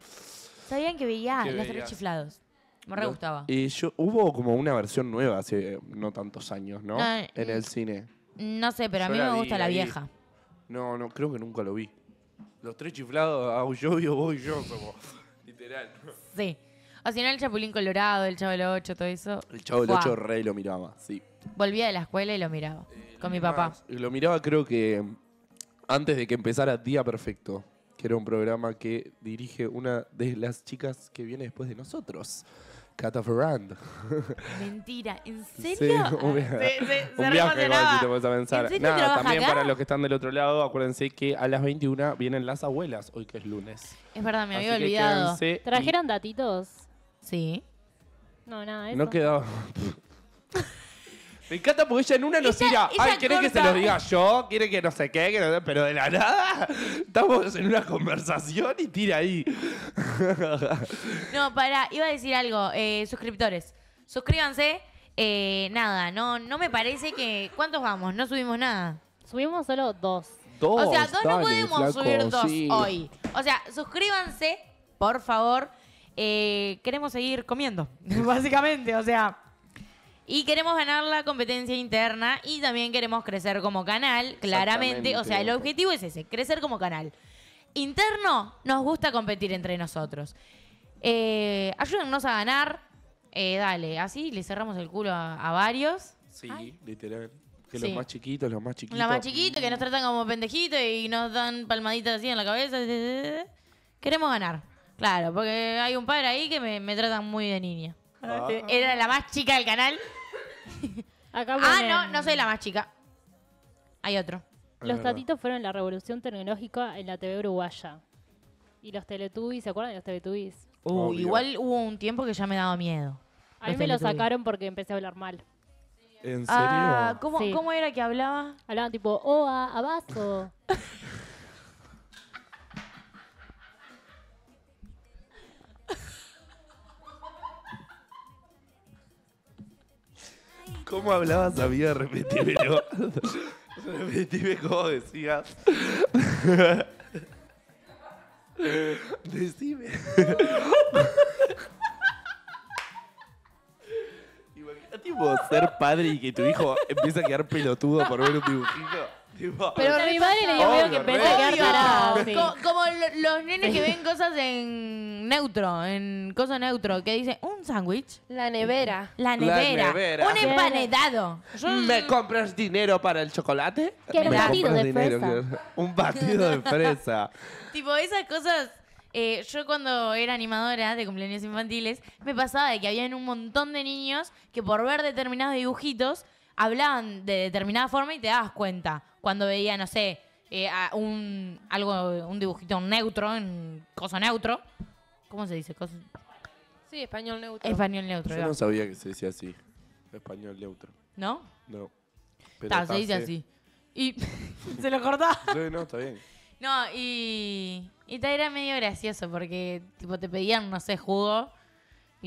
Sabían que veía los tres chiflados. Me re gustaba. Y yo, hubo como una versión nueva hace eh, no tantos años, ¿no? Ah, en el cine. No sé, pero a mí me gusta la vieja. No, no, creo que nunca lo vi. Los tres chiflados, ah, yo, vos y yo somos. Literal. Sí. O si no, el Chapulín Colorado, el Chavo del 8, todo eso. El Chavo del Ocho rey lo miraba, sí volvía de la escuela y lo miraba eh, con mi papá. lo miraba creo que antes de que empezara Día Perfecto, que era un programa que dirige una de las chicas que viene después de nosotros. Cata Ferrand. Mentira, ¿en serio? un ah, viaje, un te vas a pensar. Nada, también para los que están del otro lado, acuérdense que a las 21 vienen las abuelas, hoy que es lunes. Es verdad, me había olvidado. ¿Trajeron datitos? Sí. No, nada, eso. No quedaba. Me encanta porque ella en una nos tira. Ay, quiere que se lo diga yo? ¿Quiere que no sé qué? Pero de la nada, estamos en una conversación y tira ahí. No, para, iba a decir algo, eh, suscriptores, suscríbanse. Eh, nada, no, no me parece que. ¿Cuántos vamos? No subimos nada. Subimos solo dos. Dos, o sea, dos no podemos subir dos hoy. O sea, suscríbanse, por favor. Eh, queremos seguir comiendo, básicamente. O sea, y queremos ganar la competencia interna y también queremos crecer como canal, claramente. O sea, el objetivo es ese, crecer como canal. Interno, nos gusta competir entre nosotros. Eh, ayúdennos a ganar. Eh, dale, así le cerramos el culo a, varios. Sí, literal. Que los más chiquitos, los más chiquitos. Los más chiquitos que nos tratan como pendejitos y nos dan palmaditas así en la cabeza. Queremos ganar. Claro, porque hay un padre ahí que me tratan muy de niña. Ah. Era la más chica del canal. Acá ah, no, no soy la más chica. Hay otro. Los tatitos fueron la revolución tecnológica en la TV uruguaya. Y los Teletubbies, ¿se acuerdan de los Teletubbies? Uh, igual hubo un tiempo que ya me daba miedo. A mí me lo sacaron porque empecé a hablar mal. ¿En serio? Ah, ¿cómo, era que hablaba? Hablaban tipo, oa, oh, ah, abajo. ¿Cómo hablabas, amiga? Repetímelo. Repetime cómo decías. Decime. Imagínate vos ser padre y que tu hijo empieza a quedar pelotudo por ver un dibujito. Pero madre le digo que pensé que era como los nenes que ven cosas en neutro, en cosa neutro, que dice un sándwich, La nevera. la nevera, un empanetado. ¿Me compras dinero para el chocolate? un batido de fresa. Un batido de fresa. Tipo, esas cosas. Eh, yo cuando era animadora de cumpleaños infantiles, me pasaba de que habían un montón de niños que por ver determinados dibujitos hablaban de determinada forma y te dabas cuenta. Cuando veía, no sé, eh, un, algo, un dibujito neutro, un coso neutro. ¿Cómo se dice? Sí, español neutro. Español neutro. Yo no sabía que se decía así. Español neutro. ¿No? No. Está, se dice así. Y se lo cortaba. Sí, no, está bien. No, y, y te era medio gracioso porque tipo te pedían, no sé, jugo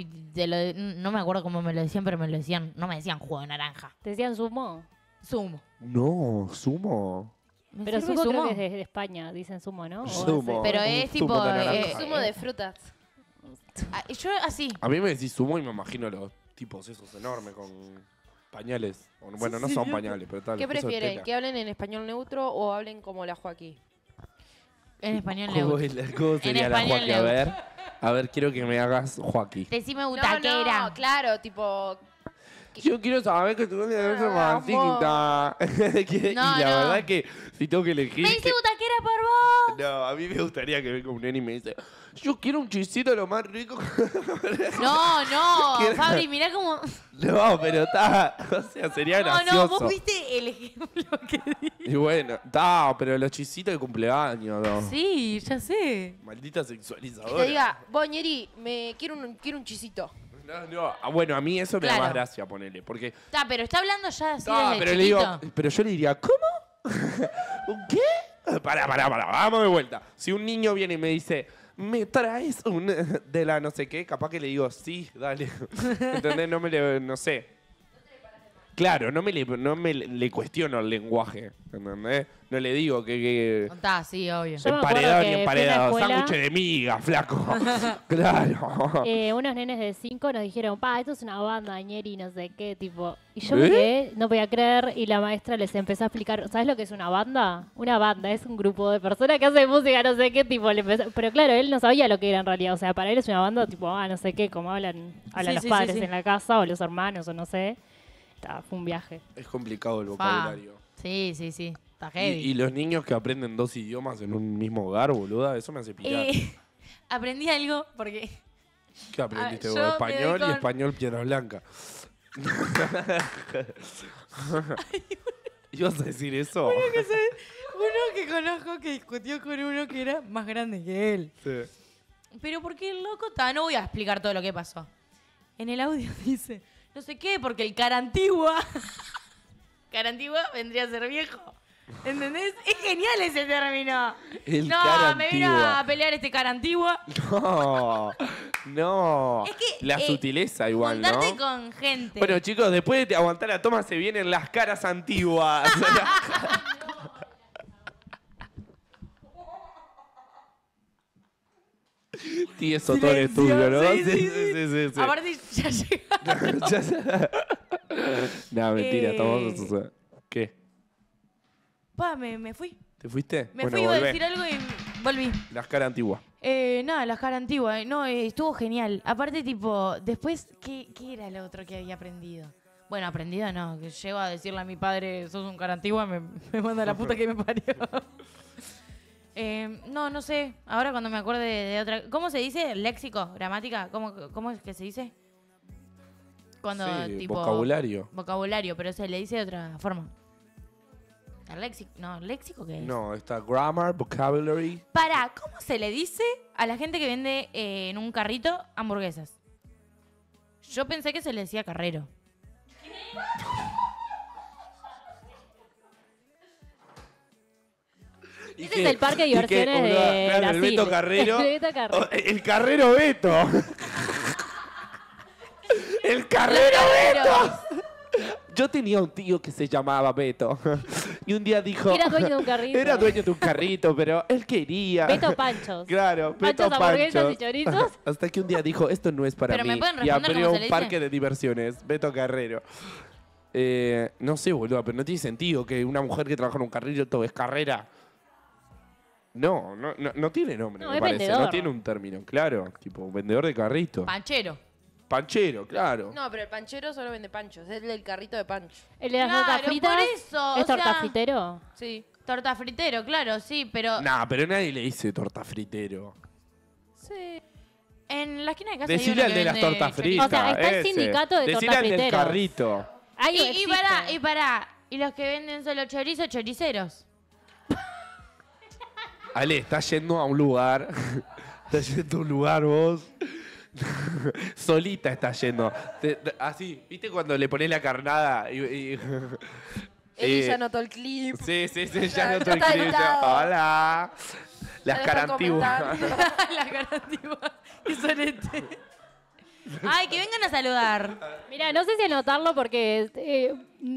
no me acuerdo cómo me lo decían, pero me lo decían, no me decían jugo de naranja. ¿Te decían zumo? Zumo. No, zumo. Pero sumo, es de, España, dicen sumo, ¿no? Sumo, pero es tipo sumo eh, de, frutas. A, ah, yo así. A mí me decís sumo y me imagino los tipos esos enormes con pañales. Bueno, no son pañales, pero tal. ¿Qué prefieren? ¿Que hablen en español neutro o hablen como la Joaquín? En español ¿Cómo, neutro. cómo sería A ver, a ver, quiero que me hagas Joaquín. Decime butaquera. No, claro, tipo. Yo quiero saber que tú eres romancita. mancita. y No, la verdad que si tengo que elegir... Me dice butaquera por vos. no, a mí me gustaría que venga un nene y me dice, yo quiero un chisito lo más rico. No, no, Fabri, mirá cómo. No, pero está. O sea, sería No, gracioso. no, vos viste el ejemplo que di. Y bueno, está, pero los chisitos de cumpleaños, ¿no? Sí, ya sé. Maldita sexualizadora. Te diga, Boñeri, me quiero un, quiero un chisito. No, no. Ah, bueno, a mí eso me da más gracia, ponerle, Porque. Está, pero está hablando ya así Ah, pero le digo. Pero yo le diría, ¿cómo? qué? Pará, pará, pará. Vamos de vuelta. Si un niño viene y me dice, ¿me traes un de la no sé qué? Capaz que le digo, sí, dale. ¿Entendés? No me le, no sé. Claro, no me le, no le cuestiono el lenguaje, ¿entendés? No le digo que... que sí, obvio. emparedado. de miga, flaco. claro. Eh, unos nenes de cinco nos dijeron, pa, esto es una banda, ñeri, no sé qué, tipo. Y yo ¿Eh? me quedé, no podía creer, y la maestra les empezó a explicar, ¿sabes lo que es una banda? Una banda es un grupo de personas que hacen música, no sé qué, tipo. Pero claro, él no sabía lo que era en realidad, o sea, para él es una banda, tipo, ah, no sé qué, como hablan, hablan los padres en la casa, o los hermanos, o no sé fue un viaje. Es complicado el vocabulario. Sí, sí, sí. Está Y, los niños que aprenden dos idiomas en un mismo hogar, boluda, eso me hace picar. Eh, aprendí algo porque. ¿Qué aprendiste ah, Español y español piedra blanca. ¿Ibas a decir eso? Uno que, conozco que discutió con uno que era más grande que él. Sí. Pero porque el loco está, no voy a explicar todo lo que pasó. En el audio dice, no sé qué, porque el cara antigua. cara antigua vendría a ser viejo. ¿Entendés? Es genial ese término. no, me vino a pelear este cara antigua. No, no. la eh, sutileza igual, ¿no? con gente. Bueno, chicos, después de aguantar la toma se vienen las caras antiguas. Sí, es todo es estudio, ¿no? Sí, sí, sí. Aparte, ya llegaron. no, mentira, eh, estamos. ¿Qué? Pa, me, me fui. ¿Te fuiste? Me fui, iba a decir algo y volví. Las cara antiguas. Eh, nada, la cara antigua. No, eh, estuvo genial. Aparte, tipo, después, ¿qué, ¿qué era lo otro que había aprendido? Bueno, aprendido no, llego a decirle a mi padre, sos un cara antigua, me manda la puta que me parió. Em, no, no sé. Ahora cuando me acuerde de, otra. ¿Cómo se dice? ¿Léxico? ¿Gramática? ¿Cómo, es que se dice? Cuando Vocabulario. Vocabulario, pero se le dice de otra forma. léxico? No, ¿léxico qué es? No, está grammar, vocabulary. Para, ¿cómo se le dice a la gente que vende eh, en un carrito hamburguesas? Yo pensé que se le decía carrero. Ese es el parque de diversiones de El Beto Carrero. El Carrero. Beto. el Carrero Beto. Yo tenía un tío que se llamaba Beto. Y un día dijo. Era dueño de un carrito. Era dueño de un carrito, pero él quería. Beto Panchos. Claro, Beto Panchos. hamburguesas y choritos. Hasta que un día dijo: Esto no es para pero mí. Me pueden y abrió un parque de diversiones. Beto Carrero. Eh, no sé, boludo, pero no tiene sentido que una mujer que trabaja en un carrito todo es carrera. No, no, no, tiene nombre, No, me parece. No tiene un término, claro. Tipo, vendedor de carrito. Panchero. Panchero, claro. No, pero el panchero solo vende panchos. Es el del carrito de pancho. El de las Claro, tortas por eso, ¿Es tortafritero? Sí. Torta fritero, claro, sí, pero Nah, pero nadie le dice tortafritero fritero. Sí. en la esquina de casa dice. al de las tortas fritas. O sea, está el sindicato de Decirle al del carrito. Y, y pará, y pará. Y los que venden solo chorizo, choriceros. Ale, estás yendo a un lugar. estás yendo a un lugar vos. Solita estás yendo. así, ¿viste cuando le pones la carnada? Y, eh, ya notó el clip. sí, sí, sí, ya no el Está Hola. Las caras Las caras antiguas. son este... Ay, que vengan a saludar. Mira, no sé si anotarlo porque eh,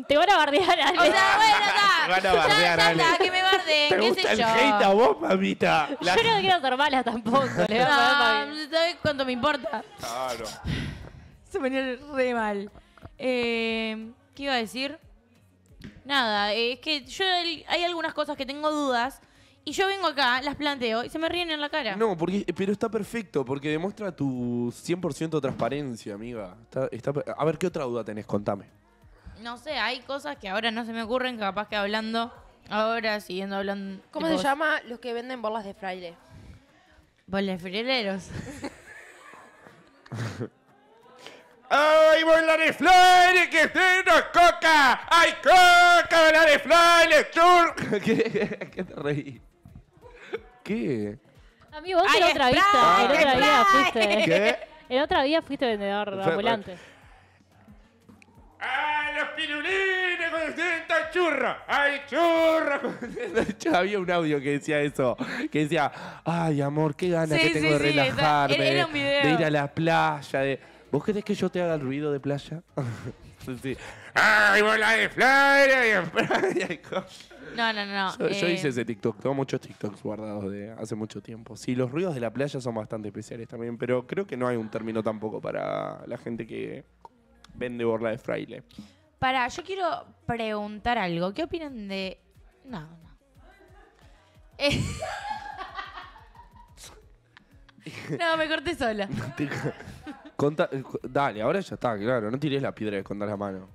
te van a bardear. O sea, bueno, está. Van a bardear, ya, ya, ya, que me barden, ¿Te qué gusta sé el yo. hate vos, mamita? Yo no quiero ser mala tampoco. le No, ah, ¿sabes cuánto me importa? Claro. Se ponía re mal. Eh, ¿Qué iba a decir? Nada, eh, es que yo hay algunas cosas que tengo dudas y yo vengo acá, las planteo y se me ríen en la cara. No, porque, eh, pero está perfecto, porque demuestra tu 100% transparencia, amiga. Está, a ver, ¿qué otra duda tenés? Contame. No sé, hay cosas que ahora no se me ocurren, capaz que hablando, ahora siguiendo hablando. ¿Cómo se llama los que venden bolas de fraile? Bolas fraileros. ¡Ay, bolas de fraile, que se nos coca! ¡Ay, coca, ¡Bolas de fraile, ¿Qué, ¿Qué te reí? qué? Amigo, vos en otra, vista, en otra vida fuiste. ¿Qué? En otra vida fuiste vendedor ambulante. ¡Ah, los pirulines con el churro! ¡Ay, churro! Había un audio que decía eso, que decía, ay, amor, qué ganas que tengo de relajarme, de ir a la playa, ¿Vos querés que yo te haga el ruido de playa? sí. ¡Ay, bola de playa! Y playa y no, no, no. Yo, hice eh, ese TikTok. Tengo muchos TikToks guardados de hace mucho tiempo. Sí, los ruidos de la playa son bastante especiales también, pero creo que no hay un término tampoco para la gente que vende borla de fraile. Para, yo quiero preguntar algo. ¿Qué opinan de. No, no. no, me corté sola. Dale, ahora ya está, claro. No tires la piedra de contar la mano.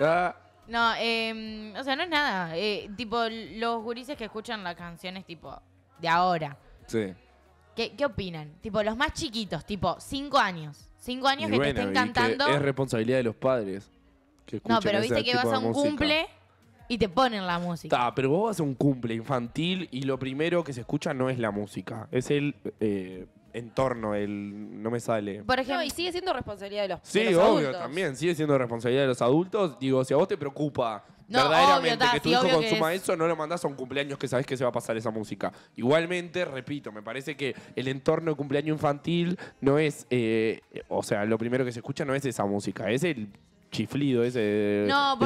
Ah. No, em, o sea, no es nada. Eh, tipo, los gurises que escuchan las canciones, tipo, de ahora. Sí. ¿Qué, opinan? Tipo, los más chiquitos, tipo, cinco años. Cinco años que te estén cantando. es responsabilidad de los padres. no, pero viste que vas a un cumple y te ponen la música. Está, pero vos vas a un cumple infantil y lo primero que se escucha no es la música, es el eh, entorno, el no me sale. Por ejemplo, y sigue siendo responsabilidad de los Sí, obvio, también, sigue siendo responsabilidad de los adultos. Digo, si a vos te preocupa verdaderamente que tu hijo consuma eso, no lo mandás a un cumpleaños que sabes que se va a pasar esa música. Igualmente, repito, me parece que el entorno de cumpleaños infantil no es, eh, o sea, lo primero que se escucha no es esa música, es el chiflido ese no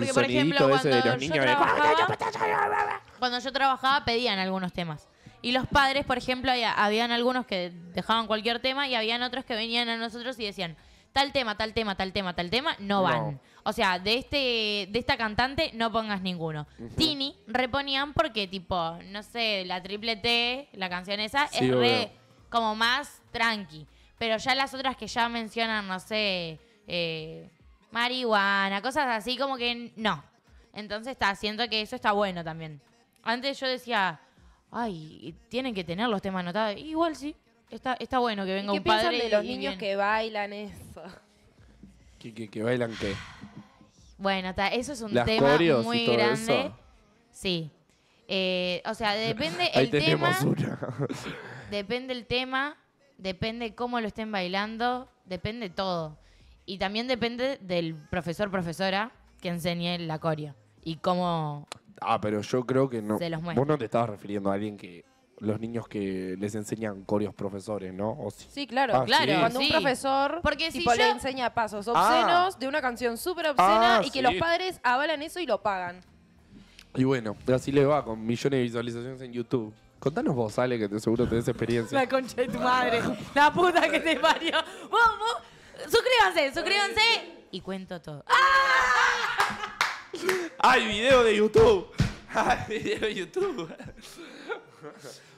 cuando yo trabajaba pedían algunos temas y los padres, por ejemplo, habían algunos que dejaban cualquier tema y habían otros que venían a nosotros y decían, tal tema, tal tema, tal tema, tal tema, no van. O sea, de este de esta cantante no pongas ninguno. Tini reponían porque tipo, no sé, la triple T, la canción esa es re, como más tranqui, pero ya las otras que ya mencionan, no sé, eh, marihuana, cosas así como que no. Entonces está, siento que eso está bueno también. Antes yo decía, ay, tienen que tener los temas anotados. Igual sí, está, está bueno que venga un padre. piensan de los niños que bailan eso? ¿Que, bailan qué? Bueno, eso es un tema muy grande. Sí. Eh, o sea, depende el tema. una. Depende el tema, depende cómo lo estén bailando, depende todo. Y también depende del profesor, profesora que enseñe la coreo y cómo Ah, pero yo creo que no. Vos no te estabas refiriendo a alguien que los niños que les enseñan corios profesores, ¿no? sí. claro, ah, claro. Cuando un profesor Porque si le enseña pasos ah. obscenos de una canción súper obscena ah, y que los padres avalan eso y lo pagan. Y bueno, así le va con millones de visualizaciones en YouTube. Contanos vos, Ale, que te seguro tenés experiencia. La concha de tu madre. La puta que te parió. Vamos, Suscríbanse, suscríbanse. Y cuento todo. ¡Ah! Hay video de YouTube. ¡Ay, video de YouTube.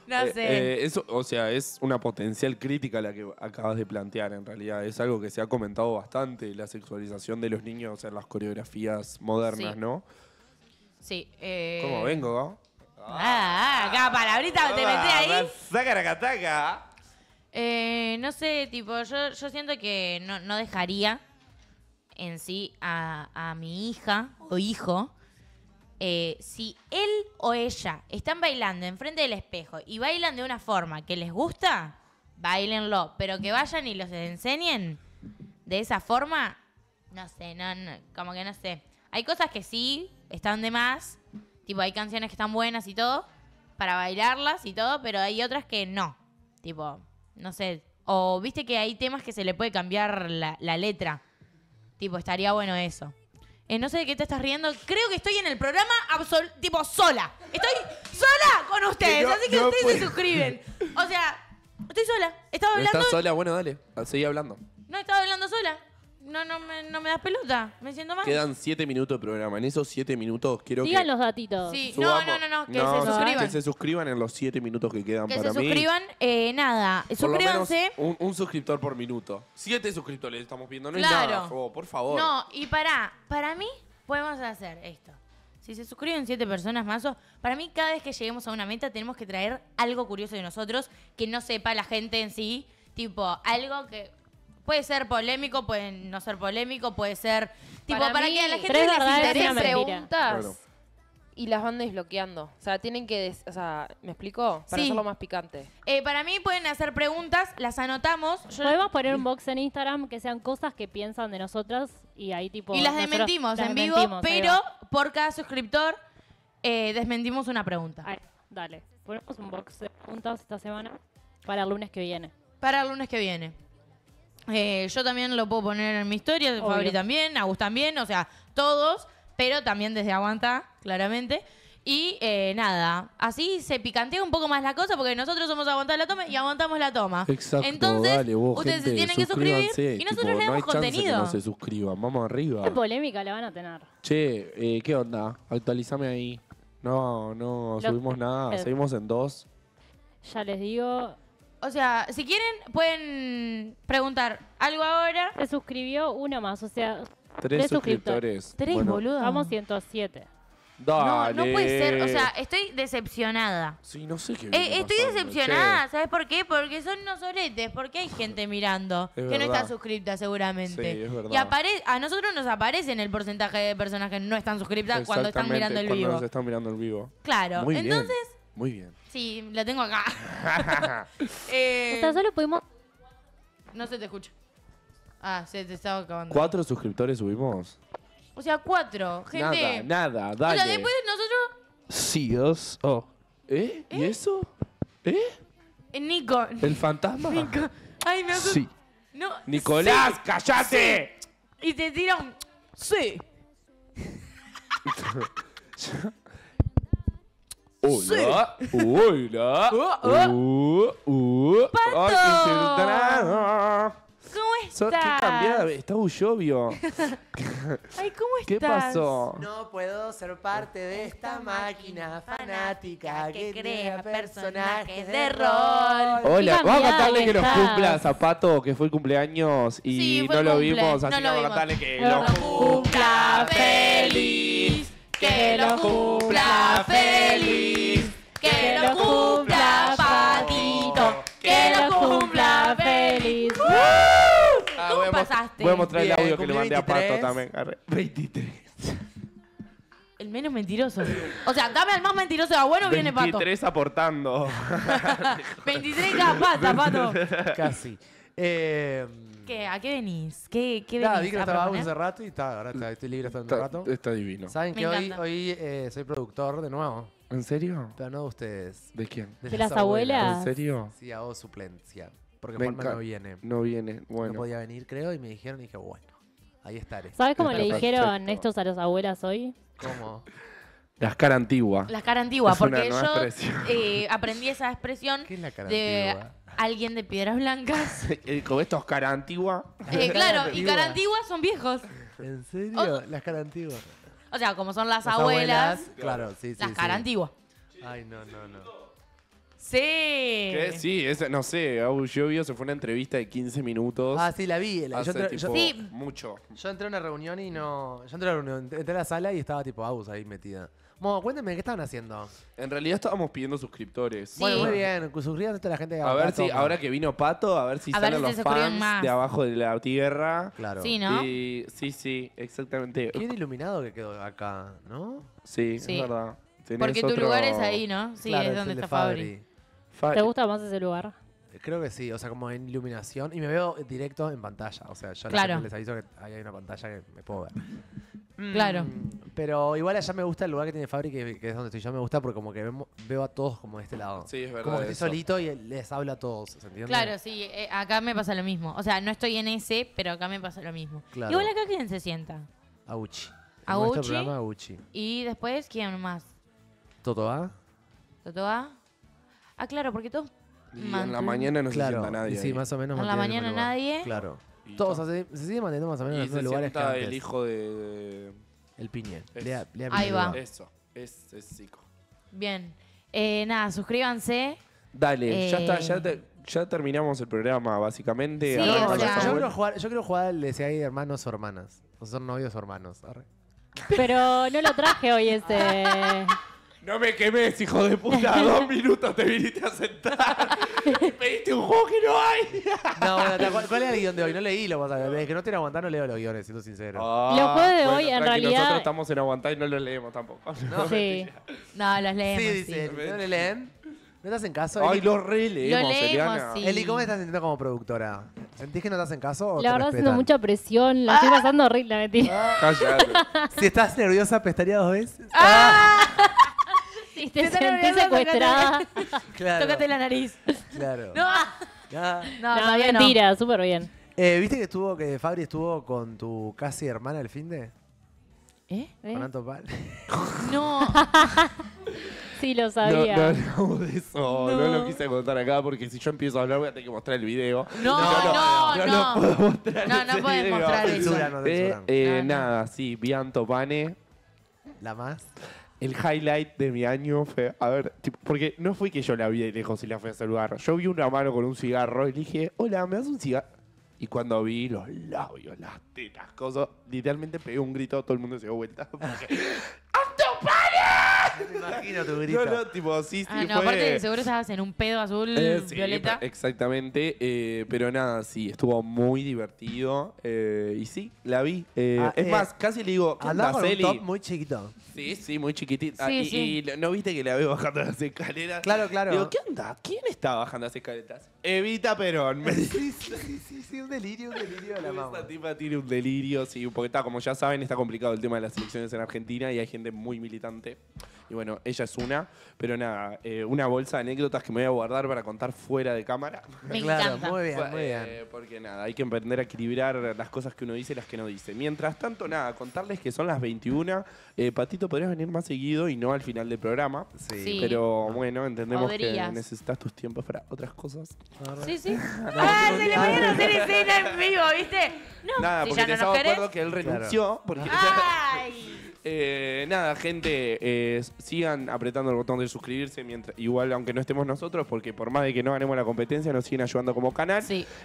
No eh, sé. Eh, eso, o sea, es una potencial crítica la que acabas de plantear en realidad. Es algo que se ha comentado bastante, la sexualización de los niños en las coreografías modernas, ¿no? Sí. ¿Cómo eh, vengo, Ah, acá palabrita te metí ahí. Ah, saca, Eh, no sé, tipo, yo, siento que no, no dejaría en sí a, mi hija o hijo, eh, si él o ella están bailando enfrente del espejo y bailan de una forma que les gusta, bailenlo, pero que vayan y los enseñen de esa forma, no sé, no, como que no sé. Hay cosas que sí están de más, tipo hay canciones que están buenas y todo, para bailarlas y todo, pero hay otras que no, tipo, no sé. O viste que hay temas que se le puede cambiar la letra. Tipo, estaría bueno eso. Eh, no sé de qué te estás riendo. Creo que estoy en el programa tipo sola. Estoy sola con ustedes, así que ustedes se suscriben. O sea, estoy sola. Estaba hablando. ¿Estás sola? Bueno, dale. Seguí hablando. No, estaba hablando sola. No, no me, das pelota. Me siento mal. Quedan siete minutos de programa. En esos siete minutos quiero Digan los datitos. Sí, no, no, no, que se suscriban. Que se suscriban en los siete minutos que quedan Que se suscriban, eh, nada. Suscríbanse. un, suscriptor por minuto. Siete suscriptores estamos viendo. No por favor. No, y para, para mí podemos hacer esto. Si se suscriben siete personas más, o- para mí cada vez que lleguemos a una meta tenemos que traer algo curioso de nosotros que no sepa la gente en sí. Tipo, algo que Puede ser polémico, puede no ser polémico, puede ser. Tipo, para, que la gente tres verdades preguntas. Y las van desbloqueando. O sea, tienen que. o sea, ¿me explico? Para Sí. hacerlo más picante. Eh, para mí pueden hacer preguntas, las anotamos. yo- Podemos poner un box en Instagram que sean cosas que piensan de nosotras y ahí tipo... y las desmentimos en vivo, pero por cada suscriptor eh, desmentimos una pregunta. dale, ponemos un box de preguntas esta semana para el lunes que viene. Para el lunes que viene. Eh, yo también lo puedo poner en mi historia, Fabri también, Agus también, o sea, todos, pero también desde Aguanta, claramente. Y eh, nada, así se picantea un poco más la cosa porque nosotros somos aguantar la toma y aguantamos la toma. Exacto. Entonces, ustedes se tienen que suscribir y nosotros le damos contenido. no se suscriban, vamos arriba. Qué polémica la van a tener. Che, eh, ¿qué onda? Actualizame ahí. No, no subimos nada, seguimos en dos. Ya les digo, o sea, si quieren, pueden preguntar algo ahora. Se suscribió uno más, o sea, tres, suscriptores. Tres, boludo. Vamos 107. Dale. No, no puede ser. O sea, estoy decepcionada. Sí, no sé qué. Eh, estoy decepcionada. ¿Sabes por qué? Porque son unos Porque hay gente mirando que no está suscripta, seguramente. Sí, es verdad. Y a nosotros nos aparece en el porcentaje de personas que no están suscriptas cuando están mirando el vivo. mirando el vivo. Claro. Entonces. Muy bien. Sí, la tengo acá. eh, o solo pudimos. No se te escucha. Ah, se te estaba acabando. ¿Cuatro suscriptores subimos? O sea, cuatro. Gente. Nada, nada, dale. O sea, después nosotros. Sí, dos. Oh. ¿Eh? ¿Y ¿Eh? eso? ¿Eh? Nico. ¿El fantasma? Nico. Ay, me hace... Sí. No. ¡Nicolás, sí. cállate! Y te dieron Sí. Hola, hola, uh, uh, ¡Pato! ¿Cómo estás? ¿Qué cambiada? Está Ullobio. Ay, ¿cómo estás? ¿Qué pasó? No puedo ser parte de esta, máquina fanática que, crea personajes de rol. Hola, vamos a contarle que nos cumpla Zapato, que fue el cumpleaños y no lo vimos, así que vamos a contarle que los cumpla feliz que lo cumpla feliz, que lo cumpla patito, que lo cumpla feliz. Ah, ¿Cómo pasaste? Voy a mostrar el audio que le mandé a Pato también. 23. El menos mentiroso. O sea, dame al más mentiroso de ah, bueno viene Pato. 23 aportando. 23 cada Pato. Casi. Em, ¿Qué? ¿A qué venís? ¿Qué, qué venís? Nada, vi que estaba hace rato y está, ahora está, estoy libre hasta un rato. Está divino. Saben que hoy, hoy eh, soy productor de nuevo, ¿En serio? pero no de ustedes. ¿De quién? De las abuelas. ¿En serio? Sí, hago suplencia. Porque Me no viene. No viene. Bueno. No podía venir, creo, y me dijeron y dije, bueno, ahí estaré. ¿Sabes cómo le dijeron estos a las abuelas hoy? ¿Cómo? Las cara antigua. Las cara antigua, porque yo eh, aprendí esa expresión ¿Qué es la cara de antigua? alguien de Piedras Blancas. Eh, ¿Con estos cara antigua. Eh, claro, y cara antigua son viejos. ¿En serio? Las cara antiguas. O sea, como son las, abuelas, Claro, sí, sí. Las cara antigua. Ay, no, no, no. Sí. Sí, no sé, Yo vi, se fue una entrevista de 15 minutos. Ah, sí, la vi. yo, mucho. Yo entré a una reunión y no. Yo entré a la reunión, entré a la sala y estaba tipo Abus ahí metida. Mo, cuénteme, ¿qué estaban haciendo? En realidad estábamos pidiendo suscriptores. Bueno, muy bien. suscríbanse a la gente que A ver si, ahora que vino Pato, a ver si salen los fans de abajo de la tierra. Claro. Sí, ¿no? sí, sí, exactamente. Qué iluminado que quedó acá, ¿no? Sí, es verdad. Porque tu lugar es ahí, ¿no? Sí, es donde está Fabri. ¿Te gusta más ese lugar? Creo que sí, o sea, como en iluminación. Y me veo directo en pantalla. O sea, yo les, aviso que ahí hay una pantalla que me puedo ver. Mm. Claro. Mm, pero igual allá me gusta el lugar que tiene Fabri, que, es donde estoy yo, me gusta porque como que veo a todos como de este lado. Sí, es verdad. Como que estoy solito y les hablo a todos, ¿se entiende? Claro, sí, eh, acá me pasa lo mismo. O sea, no estoy en ese, pero acá me pasa lo mismo. Igual acá quién se sienta. Auchi. Auchi. Y después, ¿quién más? ¿Toto A? Ah, claro, porque todos en la mañana no se sienta nadie. Sí, más o menos. En la mañana nadie. Claro. Todos así- se sigue manteniendo más o menos en los lugares que el hijo de... El piñe. Le Ahí va. Eso, es, es Bien. Eh, nada, suscríbanse. Dale, ya eh, está, ya, terminamos el programa, básicamente. yo, quiero jugar, yo quiero jugar el de si hay hermanos o hermanas. O son novios o hermanos. Pero no lo traje hoy este. No me quemes, hijo de puta. Dos minutos te viniste a sentar. y pediste un juego que no hay. no, bueno, ¿cuál, es el guión de hoy? No leí lo vas a ver. que no te en aguantar, no leo los guiones, siendo sincero. Ah, los juegos de hoy, en realidad. Nosotros estamos en aguantar y no los leemos tampoco. No, sí. no los leemos. Sí, dicen. ¿No le leen? ¿No te hacen caso? Ay, los lo releemos, lo leemos, sí. Eli, ¿cómo estás sintiendo como productora? ¿Sentís que no te hacen caso? O la verdad, haciendo mucha presión. La estoy pasando horrible, mentira. Cállate. si estás nerviosa, pestaría dos veces. ¡Ah! ah. Si te, te secuestrada, claro. tócate la nariz. Claro. No, no, mentira, no. súper bien. Eh, ¿Viste que estuvo, que Fabri estuvo con tu casi hermana el fin de? ¿Eh? ¿Con Anto No. sí, lo sabía. No, no, eso. no, lo quise contar acá porque si yo empiezo a hablar voy a tener que mostrar el video. No, no, no. No, no, mostrar No, puedes mostrar eso. Eh, eh, nada, sí, vi Pane La más el highlight de mi año fue. A ver, porque no fue que yo la vi de lejos y la fui a saludar. Yo vi una mano con un cigarro y le dije, hola, ¿me das un cigarro? Y cuando vi los labios, las tetas, cosas, literalmente pegué un grito, todo el mundo se dio vuelta. ¡Antopa! Imagínate. imagino tu tipo, sí, sí. Ah, no, aparte, seguro estabas en un pedo azul, eh, violeta. Exactamente. Eh, pero nada, sí, estuvo muy divertido. Eh, y sí, la vi. Ah, es más, casi le digo, a con un top muy chiquito. Sí, sí, muy chiquitito. Ah, y, no viste que la veo bajando las escaleras. Claro, claro. Digo, ¿qué onda? ¿Quién está bajando las escaleras? Evita Perón. sí, sí, sí, sí, un delirio, un delirio la mamá. Esa tipa tiene un delirio, sí, porque está, como ya saben, está complicado el tema de las elecciones en Argentina y hay gente muy militante. Y bueno, ella es una, pero nada, eh, una bolsa de anécdotas que me voy a guardar para contar fuera de cámara. Me claro, encanta. muy bien, muy eh, bien. porque nada, hay que emprender a equilibrar las cosas que uno dice y las que no dice. Mientras tanto, nada, contarles que son las 21. Eh, Patito, podrías venir más seguido y no al final del programa. Sí. Pero bueno, entendemos que necesitas tus tiempos para otras cosas. Sí, sí. ah, se le a hacer en vivo, ¿viste? No, nada, porque ya no acuerdo que él renunció. Ay. nada, gente, sigan apretando el botón de suscribirse, mientras, igual aunque no estemos nosotros, porque por más de que no ganemos la competencia, nos siguen ayudando como canal.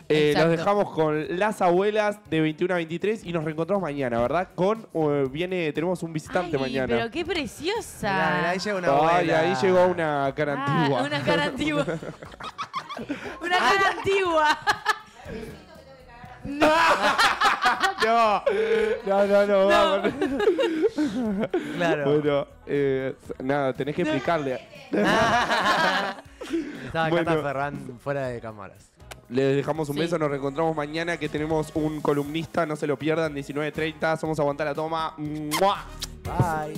Eh, nos dejamos con las abuelas de 21 a 23 y nos reencontramos mañana, ¿verdad? Con viene, tenemos un visitante mañana. Pero qué preciosa. ahí llegó una cara ah, antigua. Una cara antigua. una cara antigua. ¡No! no, no, no, Claro. Bueno, eh, nada, tenés que explicarle. Estaba Cata Ferran fuera de cámaras. Les dejamos un beso, nos reencontramos mañana que tenemos un columnista, no se lo pierdan, 19.30, somos Aguantar la Toma. Bye.